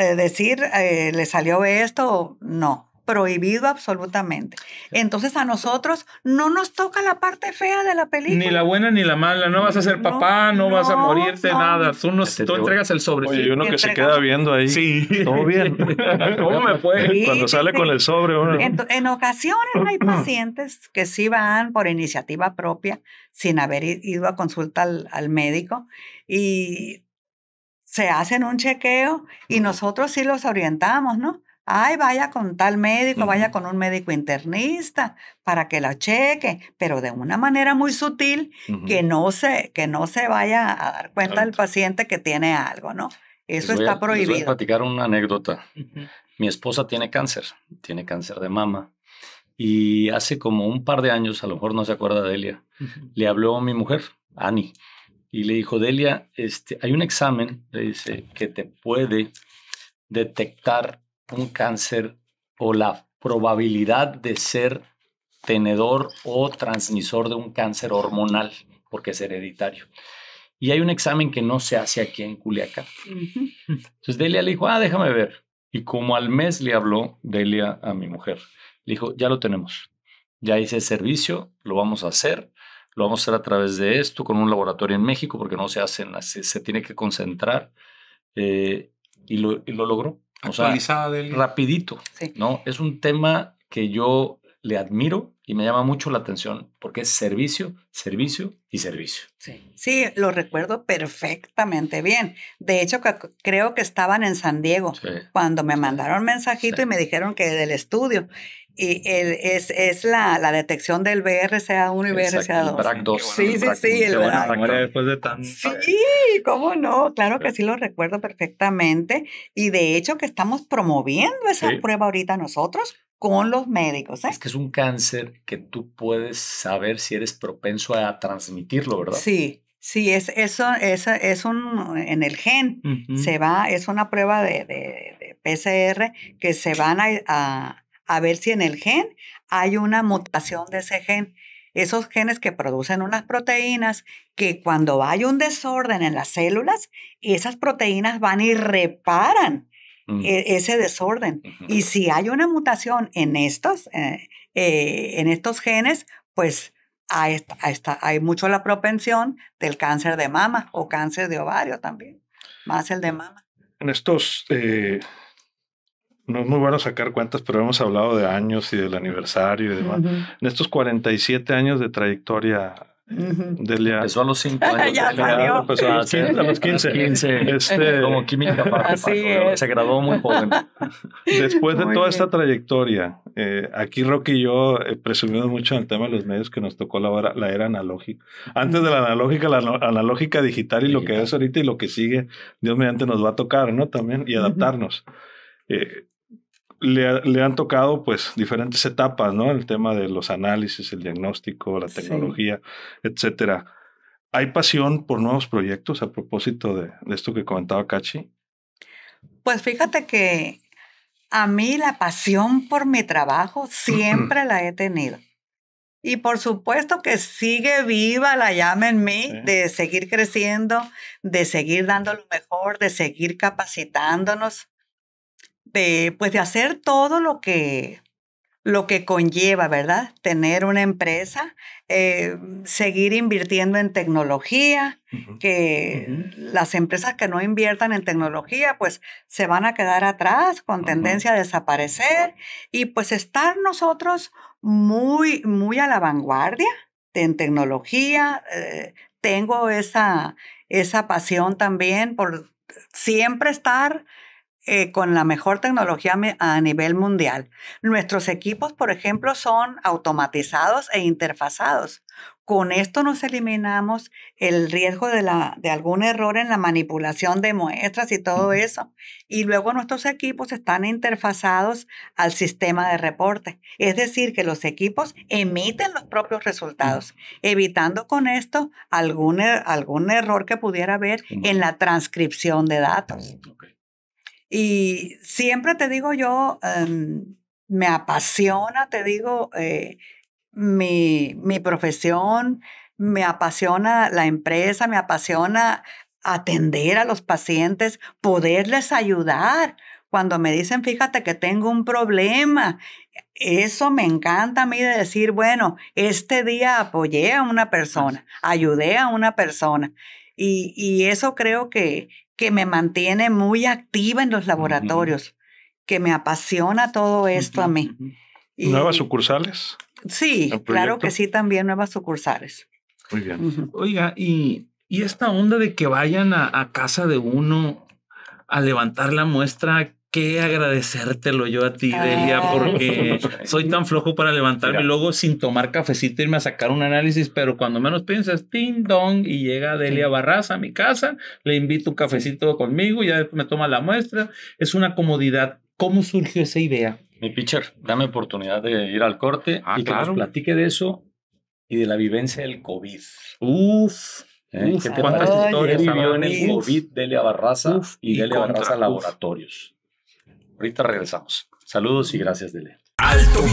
eh, decir, eh, le salió esto, no prohibido absolutamente. Eh. Entonces a nosotros no nos toca la parte fea de la película. Ni la buena ni la mala. No vas a ser papá, no, vas a morirte, nada. Tú, entregas el sobre. uno que se queda viendo ahí. Sí. Todo bien. ¿Cómo me Cuando sale con el sobre. En, ocasiones hay pacientes que sí van por iniciativa propia, sin haber ido a consulta al, al médico. Y se hacen un chequeo y nosotros sí los orientamos, ¿no? Ay, vaya con tal médico, vaya con un médico internista para que la cheque, pero de una manera muy sutil que, no se, que no se vaya a dar cuenta el paciente que tiene algo, ¿no? Eso está prohibido. Les voy a platicar una anécdota. Mi esposa tiene cáncer, tiene cáncer de mama. Y hace como un par de años, a lo mejor no se acuerda Delia, le habló a mi mujer, Ani, y le dijo, Delia, este, hay un examen, le dice, que te puede detectar un cáncer o la probabilidad de ser tenedor o transmisor de un cáncer hormonal, porque es hereditario. Y hay un examen que no se hace aquí en Culiacán. Entonces Delia le dijo, ah, déjame ver. Y como al mes le habló Delia a mi mujer, le dijo, ya lo tenemos, ya hice el servicio, lo vamos a hacer, lo vamos a hacer a través de esto, con un laboratorio en México, porque no se hacen, se, se tiene que concentrar. Eh, y, lo, y lo logró o Rapidito, ¿no? Es un tema que yo le admiro y me llama mucho la atención porque es servicio, servicio y servicio. Sí, sí lo recuerdo perfectamente bien. De hecho, creo que estaban en San Diego cuando me mandaron mensajito y me dijeron que del estudio y el, es, la, detección del BRCA1 y BRCA2. Sí, sí, sí, sí, el Después de Sí, cómo no, claro que sí lo recuerdo perfectamente. Y de hecho que estamos promoviendo esa prueba ahorita nosotros con los médicos. ¿eh? Es que es un cáncer que tú puedes saber si eres propenso a transmitirlo, ¿verdad? Sí, Sí, es, eso, es, un, en el gen, se va, es una prueba de, PCR que se van a, a ver si en el gen hay una mutación de ese gen. Esos genes que producen unas proteínas que cuando hay un desorden en las células, esas proteínas van y reparan mm. e, ese desorden. Y si hay una mutación en estos, eh, eh, en estos genes, pues hay mucho la propensión del cáncer de mama o cáncer de ovario también, más el de mama. En estos... Eh, no es muy bueno sacar cuentas, pero hemos hablado de años y del aniversario y demás. En estos 47 años de trayectoria, del a los 5 años. a, los, 15. Ah, este, como química Se graduó muy joven. Después de toda esta trayectoria, eh, aquí Rocky y yo eh, presumimos mucho en el tema de los medios que nos tocó la, la era analógica. Antes de la analógica, la analógica digital y lo que es ahorita y lo que sigue, Dios mediante nos va a tocar, ¿no? También y adaptarnos. Eh, le, han tocado pues diferentes etapas, ¿no? El tema de los análisis, el diagnóstico, la tecnología, etcétera. ¿Hay pasión por nuevos proyectos a propósito de, esto que comentaba Cachi? Pues fíjate que a mí la pasión por mi trabajo siempre la he tenido. Y por supuesto que sigue viva la llama en mí de seguir creciendo, de seguir dando lo mejor, de seguir capacitándonos de, pues de hacer todo lo que, lo que conlleva, ¿verdad? Tener una empresa, eh, seguir invirtiendo en tecnología, que las empresas que no inviertan en tecnología, pues se van a quedar atrás con tendencia a desaparecer y pues estar nosotros muy, muy a la vanguardia en tecnología. Eh, tengo esa, esa pasión también por siempre estar eh, con la mejor tecnología a nivel mundial. Nuestros equipos, por ejemplo, son automatizados e interfazados. Con esto nos eliminamos el riesgo de, algún error en la manipulación de muestras y todo eso. Y luego nuestros equipos están interfazados al sistema de reporte. Es decir, que los equipos emiten los propios resultados, evitando con esto algún, er, algún error que pudiera haber en la transcripción de datos. Y siempre te digo yo, em, me apasiona, te digo, eh, mi, mi profesión, me apasiona la empresa, me apasiona atender a los pacientes, poderles ayudar. Cuando me dicen, fíjate que tengo un problema, eso me encanta a mí de decir, bueno, este día apoyé a una persona, ayudé a una persona. Y, y eso creo que que me mantiene muy activa en los laboratorios, que me apasiona todo esto a mí. ¿Nuevas sucursales? Sí, claro que sí, también nuevas sucursales. Muy bien. Oiga, y, y, esta onda de que vayan a, a, casa de uno a levantar la muestra, Qué agradecértelo yo a ti, ah. Delia, porque soy tan flojo para levantarme luego sin tomar cafecito irme a sacar un análisis, pero cuando menos piensas, ting dong, y llega Delia Barraza a mi casa, le invito un cafecito conmigo, y ya me toma la muestra. Es una comodidad. ¿Cómo surgió esa idea? Mi pitcher, dame oportunidad de ir al corte ah, y que claro. nos platique de eso y de la vivencia del COVID. Uf. ¿Eh? ¿Cuántas historias vivió en el COVID Delia Barraza y Delia Barraza Laboratorios? Ahorita regresamos. Saludos y gracias, Dele. Alto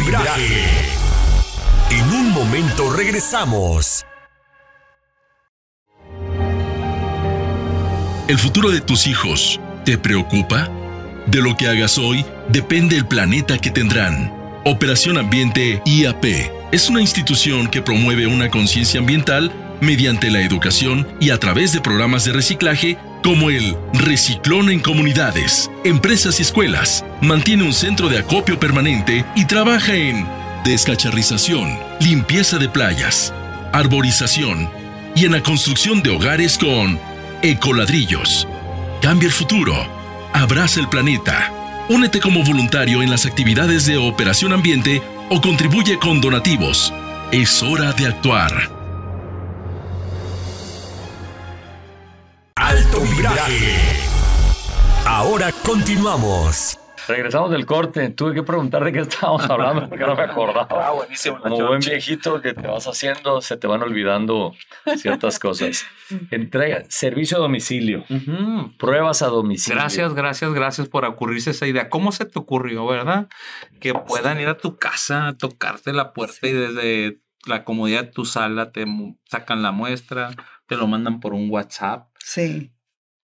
En un momento regresamos. ¿El futuro de tus hijos te preocupa? De lo que hagas hoy depende el planeta que tendrán. Operación Ambiente IAP es una institución que promueve una conciencia ambiental mediante la educación y a través de programas de reciclaje como el Reciclón en comunidades, empresas y escuelas, mantiene un centro de acopio permanente y trabaja en descacharrización, limpieza de playas, arborización y en la construcción de hogares con ecoladrillos. Cambia el futuro, abraza el planeta. Únete como voluntario en las actividades de Operación Ambiente o contribuye con donativos. Es hora de actuar. Alto Vibraje. Ahora continuamos. Regresamos del corte. Tuve que preguntar de qué estábamos hablando porque no me acordaba. Ah, Como buen viejito que te vas haciendo, se te van olvidando ciertas cosas. Entrega, servicio a domicilio, pruebas a domicilio. Gracias, gracias, gracias por ocurrirse esa idea. ¿Cómo se te ocurrió, verdad? Que puedan ir a tu casa, tocarte la puerta y desde la comodidad de tu sala te sacan la muestra, te lo mandan por un WhatsApp Sí,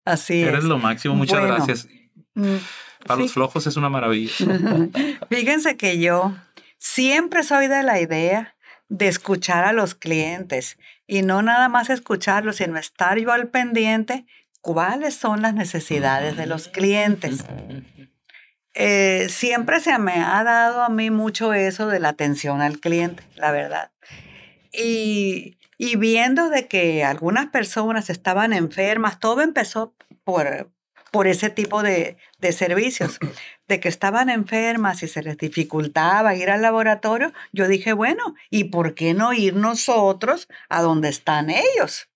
así Eres lo máximo, muchas gracias. Mm, Para los flojos es una maravilla. Fíjense que yo siempre soy de la idea de escuchar a los clientes y no nada más escucharlos, sino estar yo al pendiente cuáles son las necesidades de los clientes. Eh, siempre se me ha dado a mí mucho eso de la atención al cliente, la verdad. Y y viendo de que algunas personas estaban enfermas, todo empezó por, por ese tipo de, servicios, de que estaban enfermas y se les dificultaba ir al laboratorio, yo dije, bueno, ¿y por qué no ir nosotros a donde están ellos?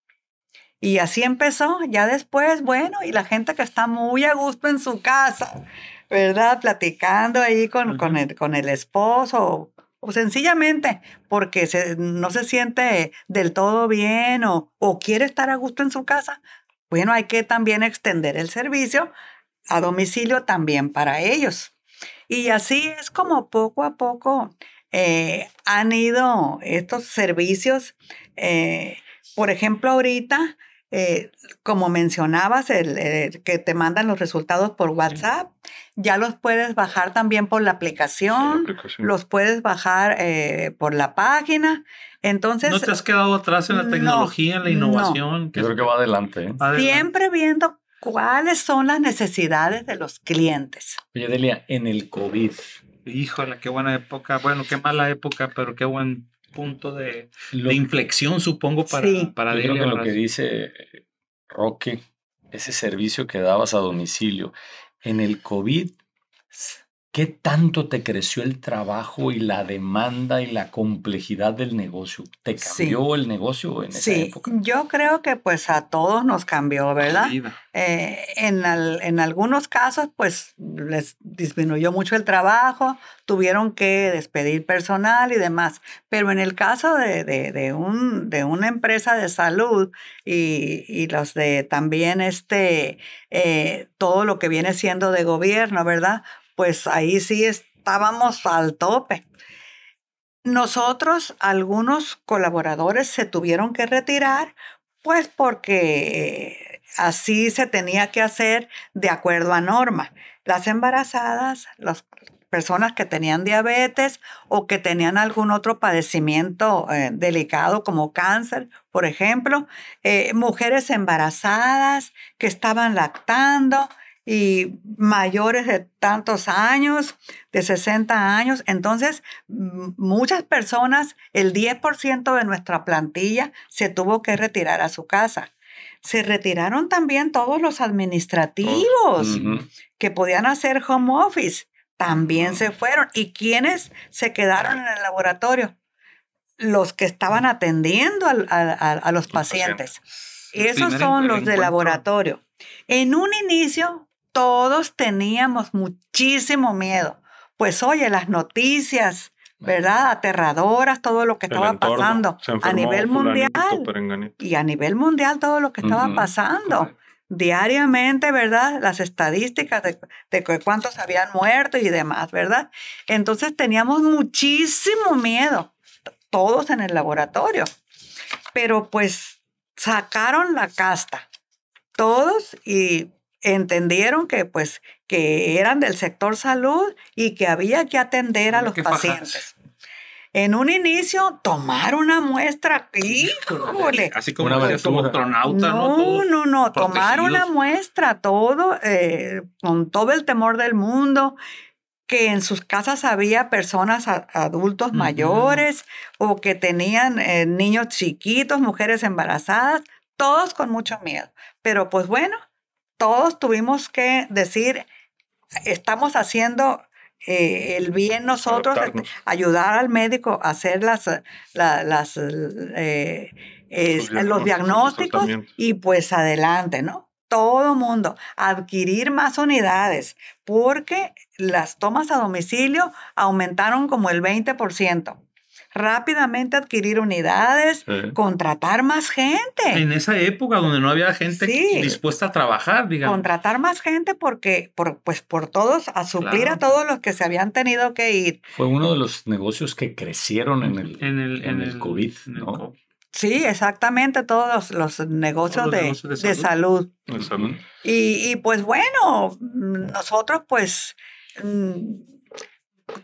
Y así empezó, ya después, bueno, y la gente que está muy a gusto en su casa, ¿verdad? Platicando ahí con, con el esposo o pues, sencillamente porque no se siente del todo bien o, quiere estar a gusto en su casa, bueno, hay que también extender el servicio a domicilio también para ellos. Y así es como poco a poco eh, han ido estos servicios. Eh, por ejemplo, ahorita, eh, como mencionabas, el, que te mandan los resultados por WhatsApp, ya los puedes bajar también por la aplicación, los puedes bajar eh, por la página. Entonces, ¿No te has quedado atrás en la tecnología, en la innovación? Yo creo que va ¿eh? adelante. Siempre viendo cuáles son las necesidades de los clientes. Oye, Delia, en el COVID. Híjole, qué buena época. Bueno, qué mala época, pero qué buen punto de, inflexión, supongo, para, sí. para Delia. lo que dice Roque, ese servicio que dabas a domicilio, en el COVID ¿Qué tanto te creció el trabajo y la demanda y la complejidad del negocio? ¿Te cambió el negocio en esa sí. yo creo que pues a todos nos cambió, ¿verdad? Eh, en, algunos casos pues les disminuyó mucho el trabajo, tuvieron que despedir personal y demás, pero en el caso de, un, de una empresa de salud y, los de también este, eh, todo lo que viene siendo de gobierno, ¿verdad? pues ahí sí estábamos al tope. Nosotros, algunos colaboradores se tuvieron que retirar, pues porque eh, así se tenía que hacer de acuerdo a norma. Las embarazadas, las personas que tenían diabetes o que tenían algún otro padecimiento eh, delicado como cáncer, por ejemplo, eh, mujeres embarazadas que estaban lactando, y mayores de tantos años, de 60 años. Entonces, muchas personas, el 10% de nuestra plantilla se tuvo que retirar a su casa. Se retiraron también todos los administrativos que podían hacer home office. También ah. se fueron. ¿Y quiénes se quedaron en el laboratorio? Los que estaban atendiendo a, a, los, pacientes. Esos son los del laboratorio. En un inicio todos teníamos muchísimo miedo. Pues oye, las noticias, ¿verdad? Aterradoras, todo lo que estaba pasando a nivel mundial. Y a nivel mundial todo lo que estaba pasando. Diariamente, ¿verdad? Las estadísticas de, de, cuántos habían muerto y demás, ¿verdad? Entonces teníamos muchísimo miedo, todos en el laboratorio. Pero pues sacaron la casta, todos, y entendieron que pues que eran del sector salud y que había que atender a los pacientes. En un inicio, tomar una muestra, híjole. Así como una astronauta, ¿no? No, no, tomar una muestra, todo, eh, con todo el temor del mundo, que en sus casas había personas adultos mayores o que tenían eh, niños chiquitos, mujeres embarazadas, todos con mucho miedo. Pero pues bueno, todos tuvimos que decir, estamos haciendo eh, el bien nosotros, este, ayudar al médico a hacer las, eh, los, diagnósticos, y pues adelante, ¿no? Todo mundo, adquirir más unidades, porque las tomas a domicilio aumentaron como el 20% rápidamente adquirir unidades, contratar más gente. En esa época donde no había gente dispuesta a trabajar, digamos. Contratar más gente porque, pues por todos, a suplir a todos los que se habían tenido que ir. Fue uno de los negocios que crecieron en el, en el, COVID, ¿no? Sí, exactamente, todos los, negocios, de, salud. y, pues bueno, mm, nosotros pues mm,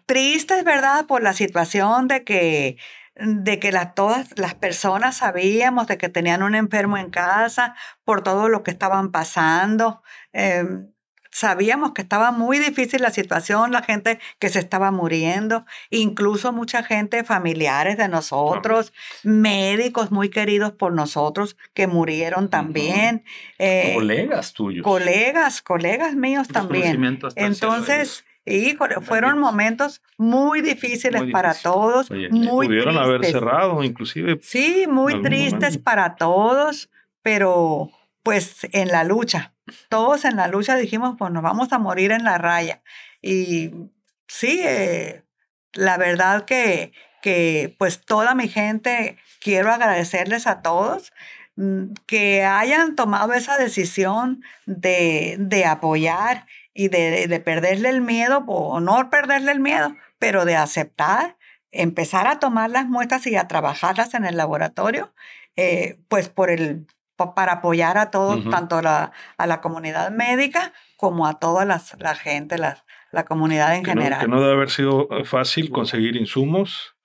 Triste, es ¿verdad? Por la situación de que, de que todas las personas sabíamos de que tenían un enfermo en casa, por todo lo que estaban pasando. Em, sabíamos que estaba muy difícil la situación, la gente que se estaba muriendo, incluso mucha gente, familiares de nosotros, médicos muy queridos por nosotros que murieron también. Eh, colegas tuyos. Colegas, colegas míos también. Entonces, Híjole, fueron momentos muy difíciles, para todos. muy pudieron haber cerrado, inclusive. Sí, muy tristes para todos, pero pues en la lucha. Todos en la lucha dijimos, pues nos vamos a morir en la raya. Y sí, eh, la verdad que, que pues toda mi gente, quiero agradecerles a todos mm, que hayan tomado esa decisión de, de apoyar y de, perderle el miedo o no perderle el miedo, pero de aceptar, empezar a tomar las muestras y a trabajarlas en el laboratorio, eh, pues por el para apoyar a todos, tanto la, a la comunidad médica como a toda la gente, la comunidad en general. que no debe haber sido eh, fácil conseguir insumos,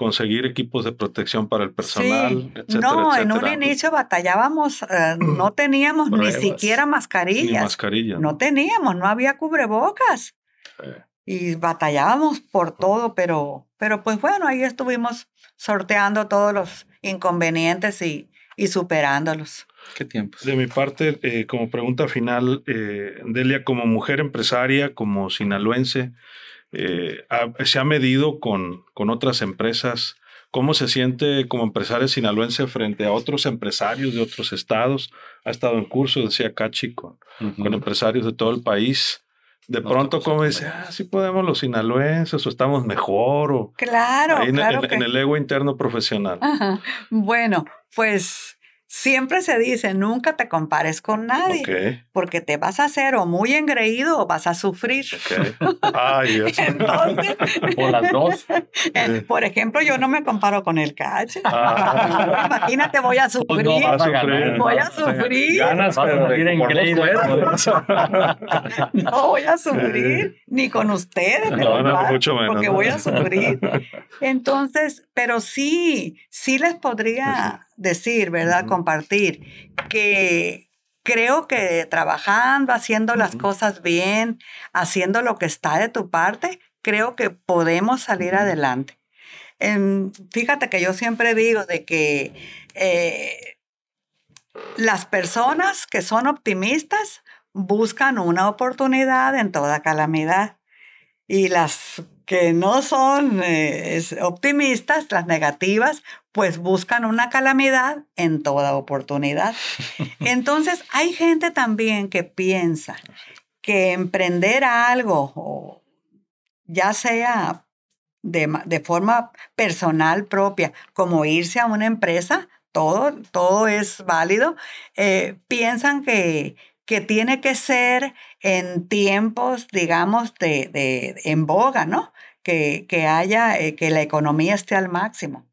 conseguir equipos de protección para el personal, etcétera, etcétera, No, en un inicio batallábamos, eh, no teníamos ni siquiera mascarillas. Mascarilla, ¿no? teníamos, no había cubrebocas. Y batallábamos por todo, pero, pero pues bueno, ahí estuvimos sorteando todos los inconvenientes y, y superándolos. ¿Qué tiempo? De mi parte, eh, como pregunta final, eh, Delia, como mujer empresaria, como sinaloense, eh, se ha medido con, con otras empresas. ¿Cómo se siente como empresario sinaloense frente a otros empresarios de otros estados? Ha estado en curso, decía Cachi, con, empresarios de todo el país. De pronto, como dice, así ah, podemos los sinaloenses, o estamos mejor, o. Claro, en, el ego interno profesional. Bueno, pues Siempre se dice, nunca te compares con nadie, porque te vas a hacer o muy engreído o vas a sufrir. ¡Ay, Dios! por las dos. Eh, por ejemplo, yo no me comparo con el cache. Ah. Imagínate, voy a pues sufrir. No, a Voy a sufrir. Ganas, pero no voy a sufrir ni con ustedes, no, no, mucho menos, porque voy a sufrir. Entonces, pero sí, sí les podría pues decir, ¿verdad? Compartir que creo que trabajando, haciendo las cosas bien, haciendo lo que está de tu parte, creo que podemos salir adelante. Em, fíjate que yo siempre digo de que eh, las personas que son optimistas buscan una oportunidad en toda calamidad y las que no son eh, optimistas, las negativas, pues buscan una calamidad en toda oportunidad. Entonces, hay gente también que piensa que emprender algo, ya sea de, de, forma personal propia, como irse a una empresa, todo, todo es válido, eh, piensan que, que tiene que ser en tiempos, digamos, de, en boga, ¿no? Que, haya, eh, que la economía esté al máximo.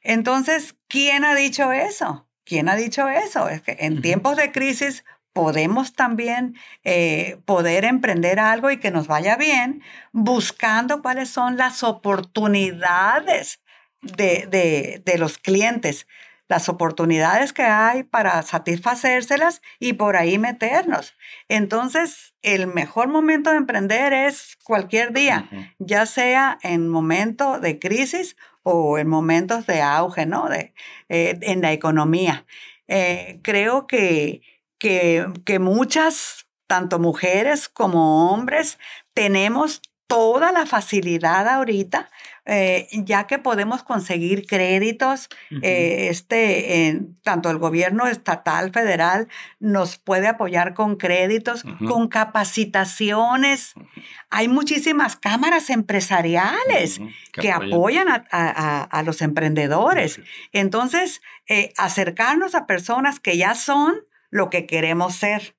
Entonces, ¿quién ha dicho eso? ¿Quién ha dicho eso? Es que en tiempos de crisis podemos también eh, poder emprender algo y que nos vaya bien, buscando cuáles son las oportunidades de, de los clientes, las oportunidades que hay para satisfacérselas y por ahí meternos. Entonces, el mejor momento de emprender es cualquier día, ya sea en momento de crisis o en momentos de auge, ¿no? De, eh, en la economía. Eh, creo que, que, que muchas, tanto mujeres como hombres, tenemos toda la facilidad ahorita eh, ya que podemos conseguir créditos, eh, este, tanto el gobierno estatal, federal, nos puede apoyar con créditos, con capacitaciones. Hay muchísimas cámaras empresariales que, apoyan, a, los emprendedores. Entonces, eh, acercarnos a personas que ya son lo que queremos ser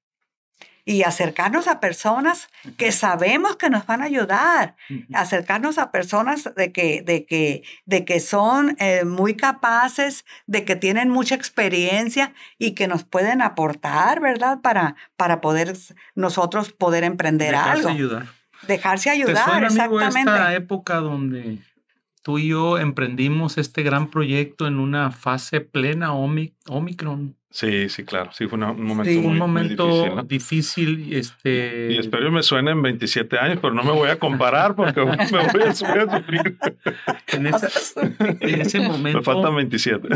y acercarnos a personas que sabemos que nos van a ayudar, acercarnos a personas de que, de que, de que son eh, muy capaces, de que tienen mucha experiencia y que nos pueden aportar, ¿verdad? Para, para poder nosotros poder emprender algo. Dejarse ayudar. Dejarse ayudar, exactamente. Esta época donde tú y yo emprendimos este gran proyecto en una fase plena Omicron Sí, sí, claro. Sí, fue un momento, sí, un momento difícil, este... Y espero que me suene en 27 años, pero no me voy a comparar porque me voy a, sufrir. en, ese momento. Me faltan 27.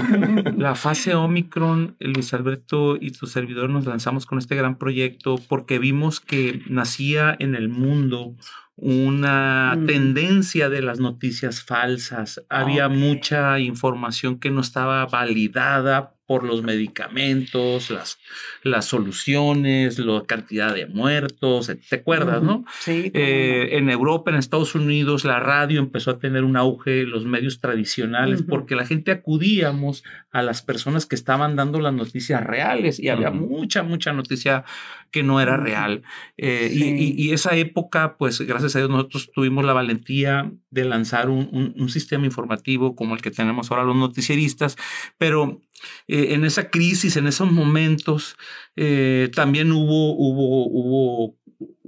la fase Omicron, Luis Alberto y tu servidor nos lanzamos con este gran proyecto porque vimos que nacía en el mundo una mm. tendencia de las noticias falsas. Había mucha información que no estaba validada por los medicamentos, las, las soluciones, la cantidad de muertos, ¿te acuerdas, no? Sí. Eh, en Europa, en Estados Unidos, la radio empezó a tener un auge, los medios tradicionales, porque la gente acudíamos a las personas que estaban dando las noticias reales y había mucha, mucha noticia que no era real. Eh, y, esa época, pues gracias a Dios, nosotros tuvimos la valentía de lanzar un, sistema informativo como el que tenemos ahora los noticieristas, pero... Eh, en esa crisis, en esos momentos, eh, también hubo, hubo, hubo,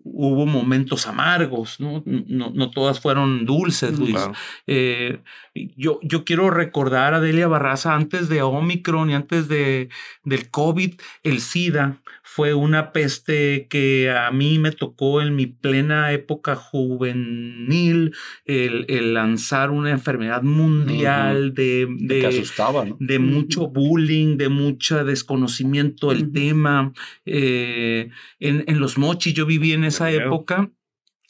hubo momentos amargos, ¿no? No, todas fueron dulces, mm, Luis. Eh, yo, yo quiero recordar a Delia Barraza antes de Omicron y antes de, del COVID, el SIDA fue una peste que a mí me tocó en mi plena época juvenil, el, lanzar una enfermedad mundial de, de, de mucho bullying, de mucho desconocimiento del tema. Eh, en, en, los mochis yo viví en esa época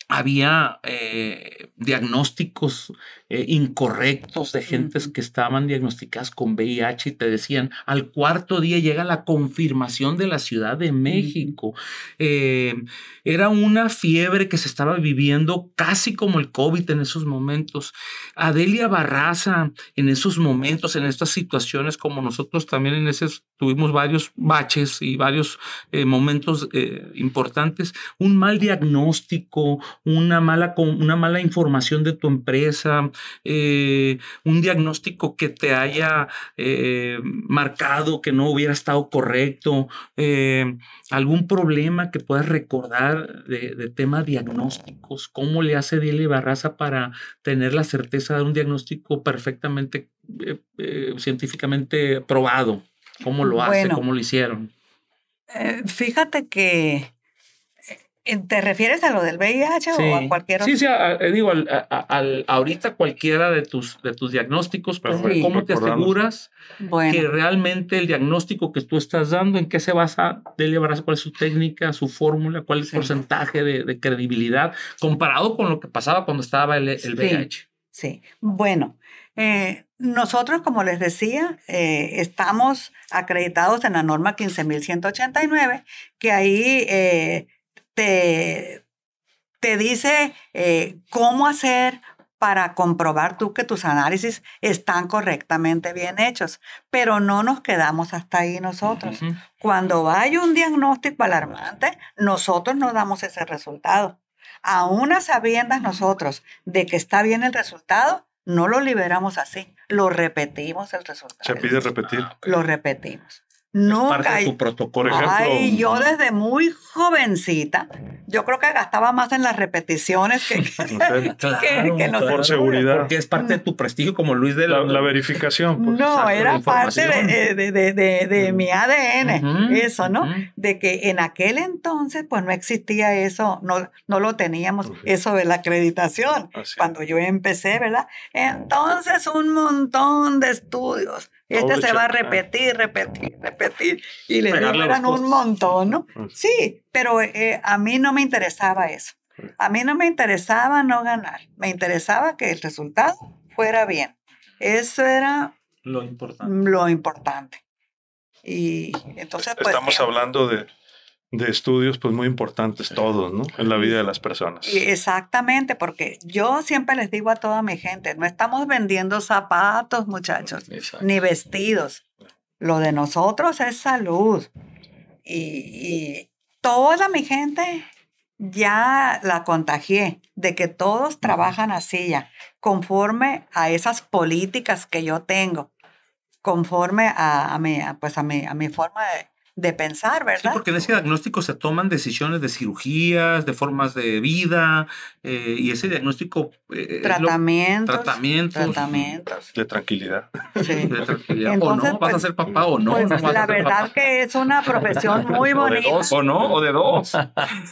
había eh, diagnósticos eh, incorrectos de gentes que estaban diagnosticadas con VIH y te decían, al cuarto día llega la confirmación de la Ciudad de México. Eh, era una fiebre que se estaba viviendo casi como el COVID en esos momentos. Adelia Barraza en esos momentos, en estas situaciones, como nosotros también en ese tuvimos varios baches y varios momentos importantes, un mal diagnóstico, una mala, una mala información de tu empresa, eh, un diagnóstico que te haya eh, marcado que no hubiera estado correcto, eh, algún problema que puedas recordar de, tema diagnósticos, cómo le hace Dile Barraza para tener la certeza de un diagnóstico perfectamente científicamente probado, cómo lo hace, cómo lo hicieron. fíjate que ¿Te refieres a lo del VIH o a cualquier Sí, sí, eh, digo, al, ahorita cualquiera de tus, de tus diagnósticos, pero ¿cómo te aseguras que realmente el diagnóstico que tú estás dando, en qué se basa Delia cuál es su técnica, su fórmula, cuál es el porcentaje de, credibilidad comparado con lo que pasaba cuando estaba el, VIH? Sí, bueno, eh, nosotros, como les decía, eh, estamos acreditados en la norma 15.189, que ahí te, dice eh, cómo hacer para comprobar tú que tus análisis están correctamente bien hechos. Pero no nos quedamos hasta ahí nosotros. Cuando hay un diagnóstico alarmante, nosotros no damos ese resultado. Aún a sabiendas nosotros de que está bien el resultado, no lo liberamos así, lo repetimos el resultado. Se pide repetir. Lo repetimos. No, parte de tu protocolo. ejemplo, ay, yo desde muy jovencita, yo creo que gastaba más en las repeticiones que, que, que, no por seguridad. Porque es parte de tu prestigio como Luis de la, verificación. Pues. no, era parte eh, de, de, de, de mi ADN, eso, ¿no? De que en aquel entonces, pues no existía eso, no, no lo teníamos, eso de la acreditación, cuando yo empecé, ¿verdad? Entonces, un montón de estudios este se va a ah. repetir, repetir, repetir. Y le ganan un montón, ¿no? Mm. Sí, pero eh, a mí no me interesaba eso. Mm. A mí no me interesaba no ganar. Me interesaba que el resultado fuera bien. Eso era lo importante. Lo importante. Y entonces, pues, Estamos hablando de de estudios pues muy importantes todos, ¿no? En la vida de las personas. E-, exactamente, porque yo siempre les digo a toda mi gente, no estamos vendiendo zapatos, muchachos, ni vestidos. Lo de nosotros es salud. Y, toda mi gente ya la contagié de que todos trabajan así ya, conforme a esas políticas que yo tengo, conforme a, a, mi, pues a, mi, a mi forma de de pensar, ¿verdad? Sí, porque en ese diagnóstico se toman decisiones de cirugías, de formas de vida, eh, y ese diagnóstico... Tratamiento. Eh, tratamientos, tratamientos. De tranquilidad. Sí. De tranquilidad. o no, vas a pues, ser papá o no. Pues, la verdad que es una profesión muy bonita. O, de dos, o no, o de dos.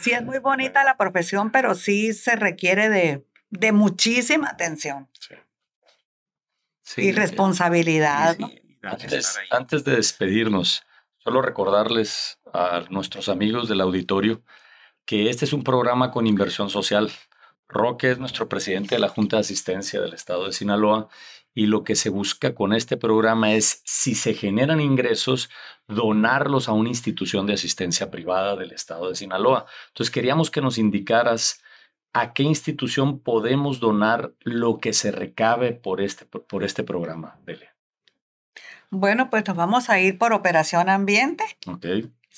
Sí, es muy bonita la profesión, pero sí se requiere de, muchísima atención. Sí. y eh, responsabilidad. antes, de despedirnos, Solo recordarles a nuestros amigos del auditorio que este es un programa con inversión social. Roque es nuestro presidente de la Junta de Asistencia del Estado de Sinaloa y lo que se busca con este programa es, si se generan ingresos, donarlos a una institución de asistencia privada del Estado de Sinaloa. Entonces queríamos que nos indicaras a qué institución podemos donar lo que se recabe por este, por este programa, bueno, pues nos vamos a ir por Operación Ambiente. Ok.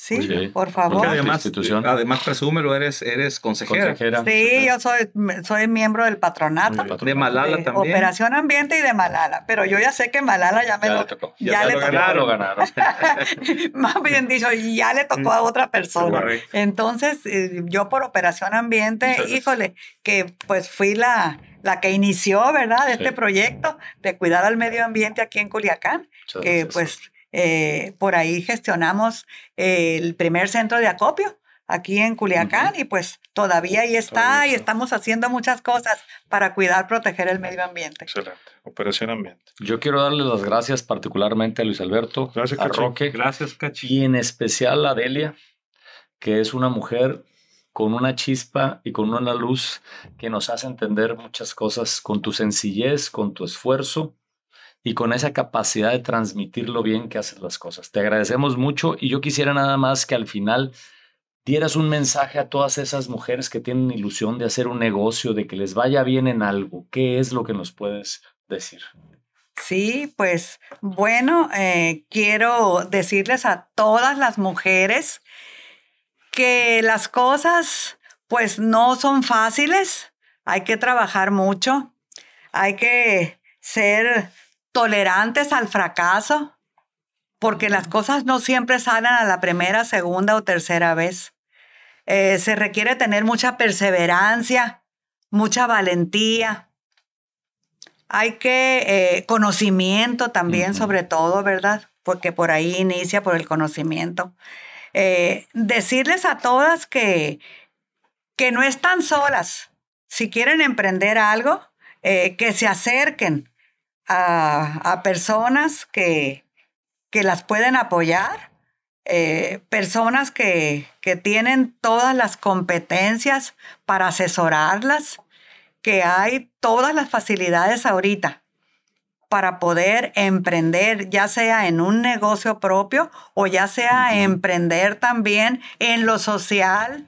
Sí, por favor. Porque además, institución. Eh, además presúmelo, eres, eres consejera. Sí, yo soy, miembro del patronato. De Malala también. Operación Ambiente y de Malala. Pero yo ya sé que Malala ya me lo, tocó. Ya, ganaron. Más bien dicho, ya le tocó a otra persona. Entonces, eh, yo por Operación Ambiente, híjole, que pues fui la, la que inició, ¿verdad?, este proyecto de cuidar al medio ambiente aquí en Culiacán que eh, pues eh, por ahí gestionamos el primer centro de acopio aquí en Culiacán y pues todavía ahí está y estamos haciendo muchas cosas para cuidar, proteger el medio ambiente. Excelente. Operación Ambiente. Yo quiero darle las gracias particularmente a Luis Alberto, gracias, a Roque, gracias, Cachi. y en especial a Delia, que es una mujer con una chispa y con una luz que nos hace entender muchas cosas, con tu sencillez, con tu esfuerzo y con esa capacidad de transmitir lo bien que haces las cosas. Te agradecemos mucho y yo quisiera nada más que al final dieras un mensaje a todas esas mujeres que tienen ilusión de hacer un negocio, de que les vaya bien en algo. ¿Qué es lo que nos puedes decir? Sí, pues bueno, eh, quiero decirles a todas las mujeres que las cosas pues no son fáciles, hay que trabajar mucho, hay que ser tolerantes al fracaso, porque las cosas no siempre salen a la primera, segunda o tercera vez. Eh, se requiere tener mucha perseverancia, mucha valentía. Hay que eh, conocimiento también, sobre todo, ¿verdad? Porque por ahí inicia por el conocimiento. Eh, decirles a todas que, que no están solas. Si quieren emprender algo, que se acerquen a, personas que, que, las pueden apoyar, eh, personas que, que tienen todas las competencias para asesorarlas, que hay todas las facilidades ahorita para poder emprender, ya sea en un negocio propio o ya sea emprender también en lo social,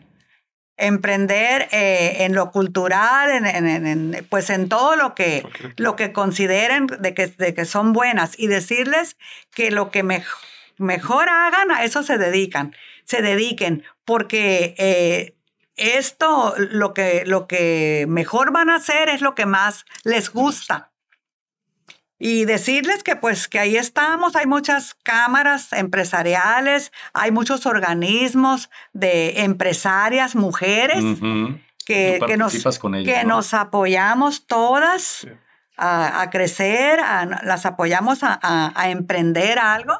emprender eh, en lo cultural, en, en, en, pues en todo lo que, lo que consideren de que, son buenas y decirles que lo que mejor hagan, a eso se dedican, se dediquen, porque eh, esto, lo que, lo que mejor van a hacer es lo que más les gusta y decirles que pues que ahí estamos, hay muchas cámaras empresariales, hay muchos organismos de empresarias, mujeres, que, nos, que nos apoyamos todas a, crecer, las apoyamos a, emprender algo,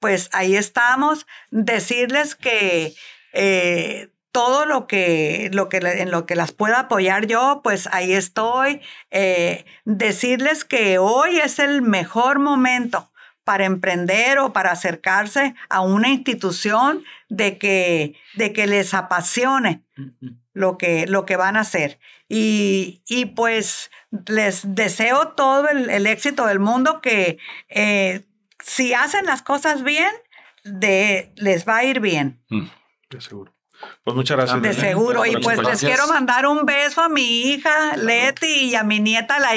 pues ahí estamos, decirles que... Eh, todo lo que, lo que, en lo que las pueda apoyar yo, pues ahí estoy. Eh, decirles que hoy es el mejor momento para emprender o para acercarse a una institución de que, de que les apasione lo, que, lo que van a hacer. Y, pues les deseo todo el, éxito del mundo, que eh, si hacen las cosas bien, de, les va a ir bien. Mm. de seguro. Pues muchas gracias. De seguro. Y pues les quiero mandar un beso a mi hija Leti y a mi nieta la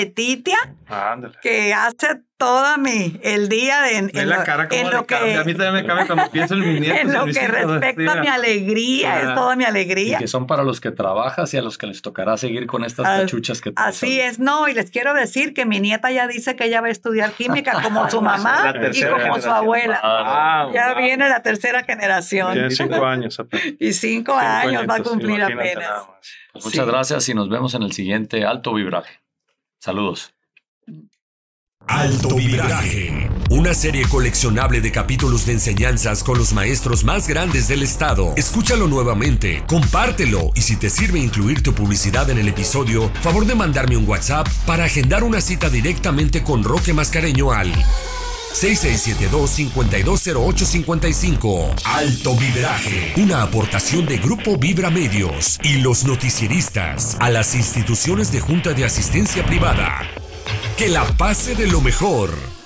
que hace toda mi el día en, en lo, que a mí también me cuando pienso en mi nieta en lo que respecta a mi alegría es toda mi alegría que son para los que trabajas y a los que les tocará seguir con estas que que así es no y les quiero decir que mi nieta ya dice que ella va a estudiar química como su mamá y como su abuela ah, ya viene la tercera generación y cinco, años, va a cumplir apenas pues muchas gracias y nos vemos en el siguiente alto vibraje saludos Alto Vibraje, una serie coleccionable de capítulos de enseñanzas con los maestros más grandes del estado. Escúchalo nuevamente, compártelo y si te sirve incluir tu publicidad en el episodio, favor de mandarme un WhatsApp para agendar una cita directamente con Roque Mascareño al 6672-520855. Alto Vibraje, una aportación de Grupo Vibra Medios y los noticieristas a las instituciones de Junta de Asistencia Privada. Que la pase de lo mejor.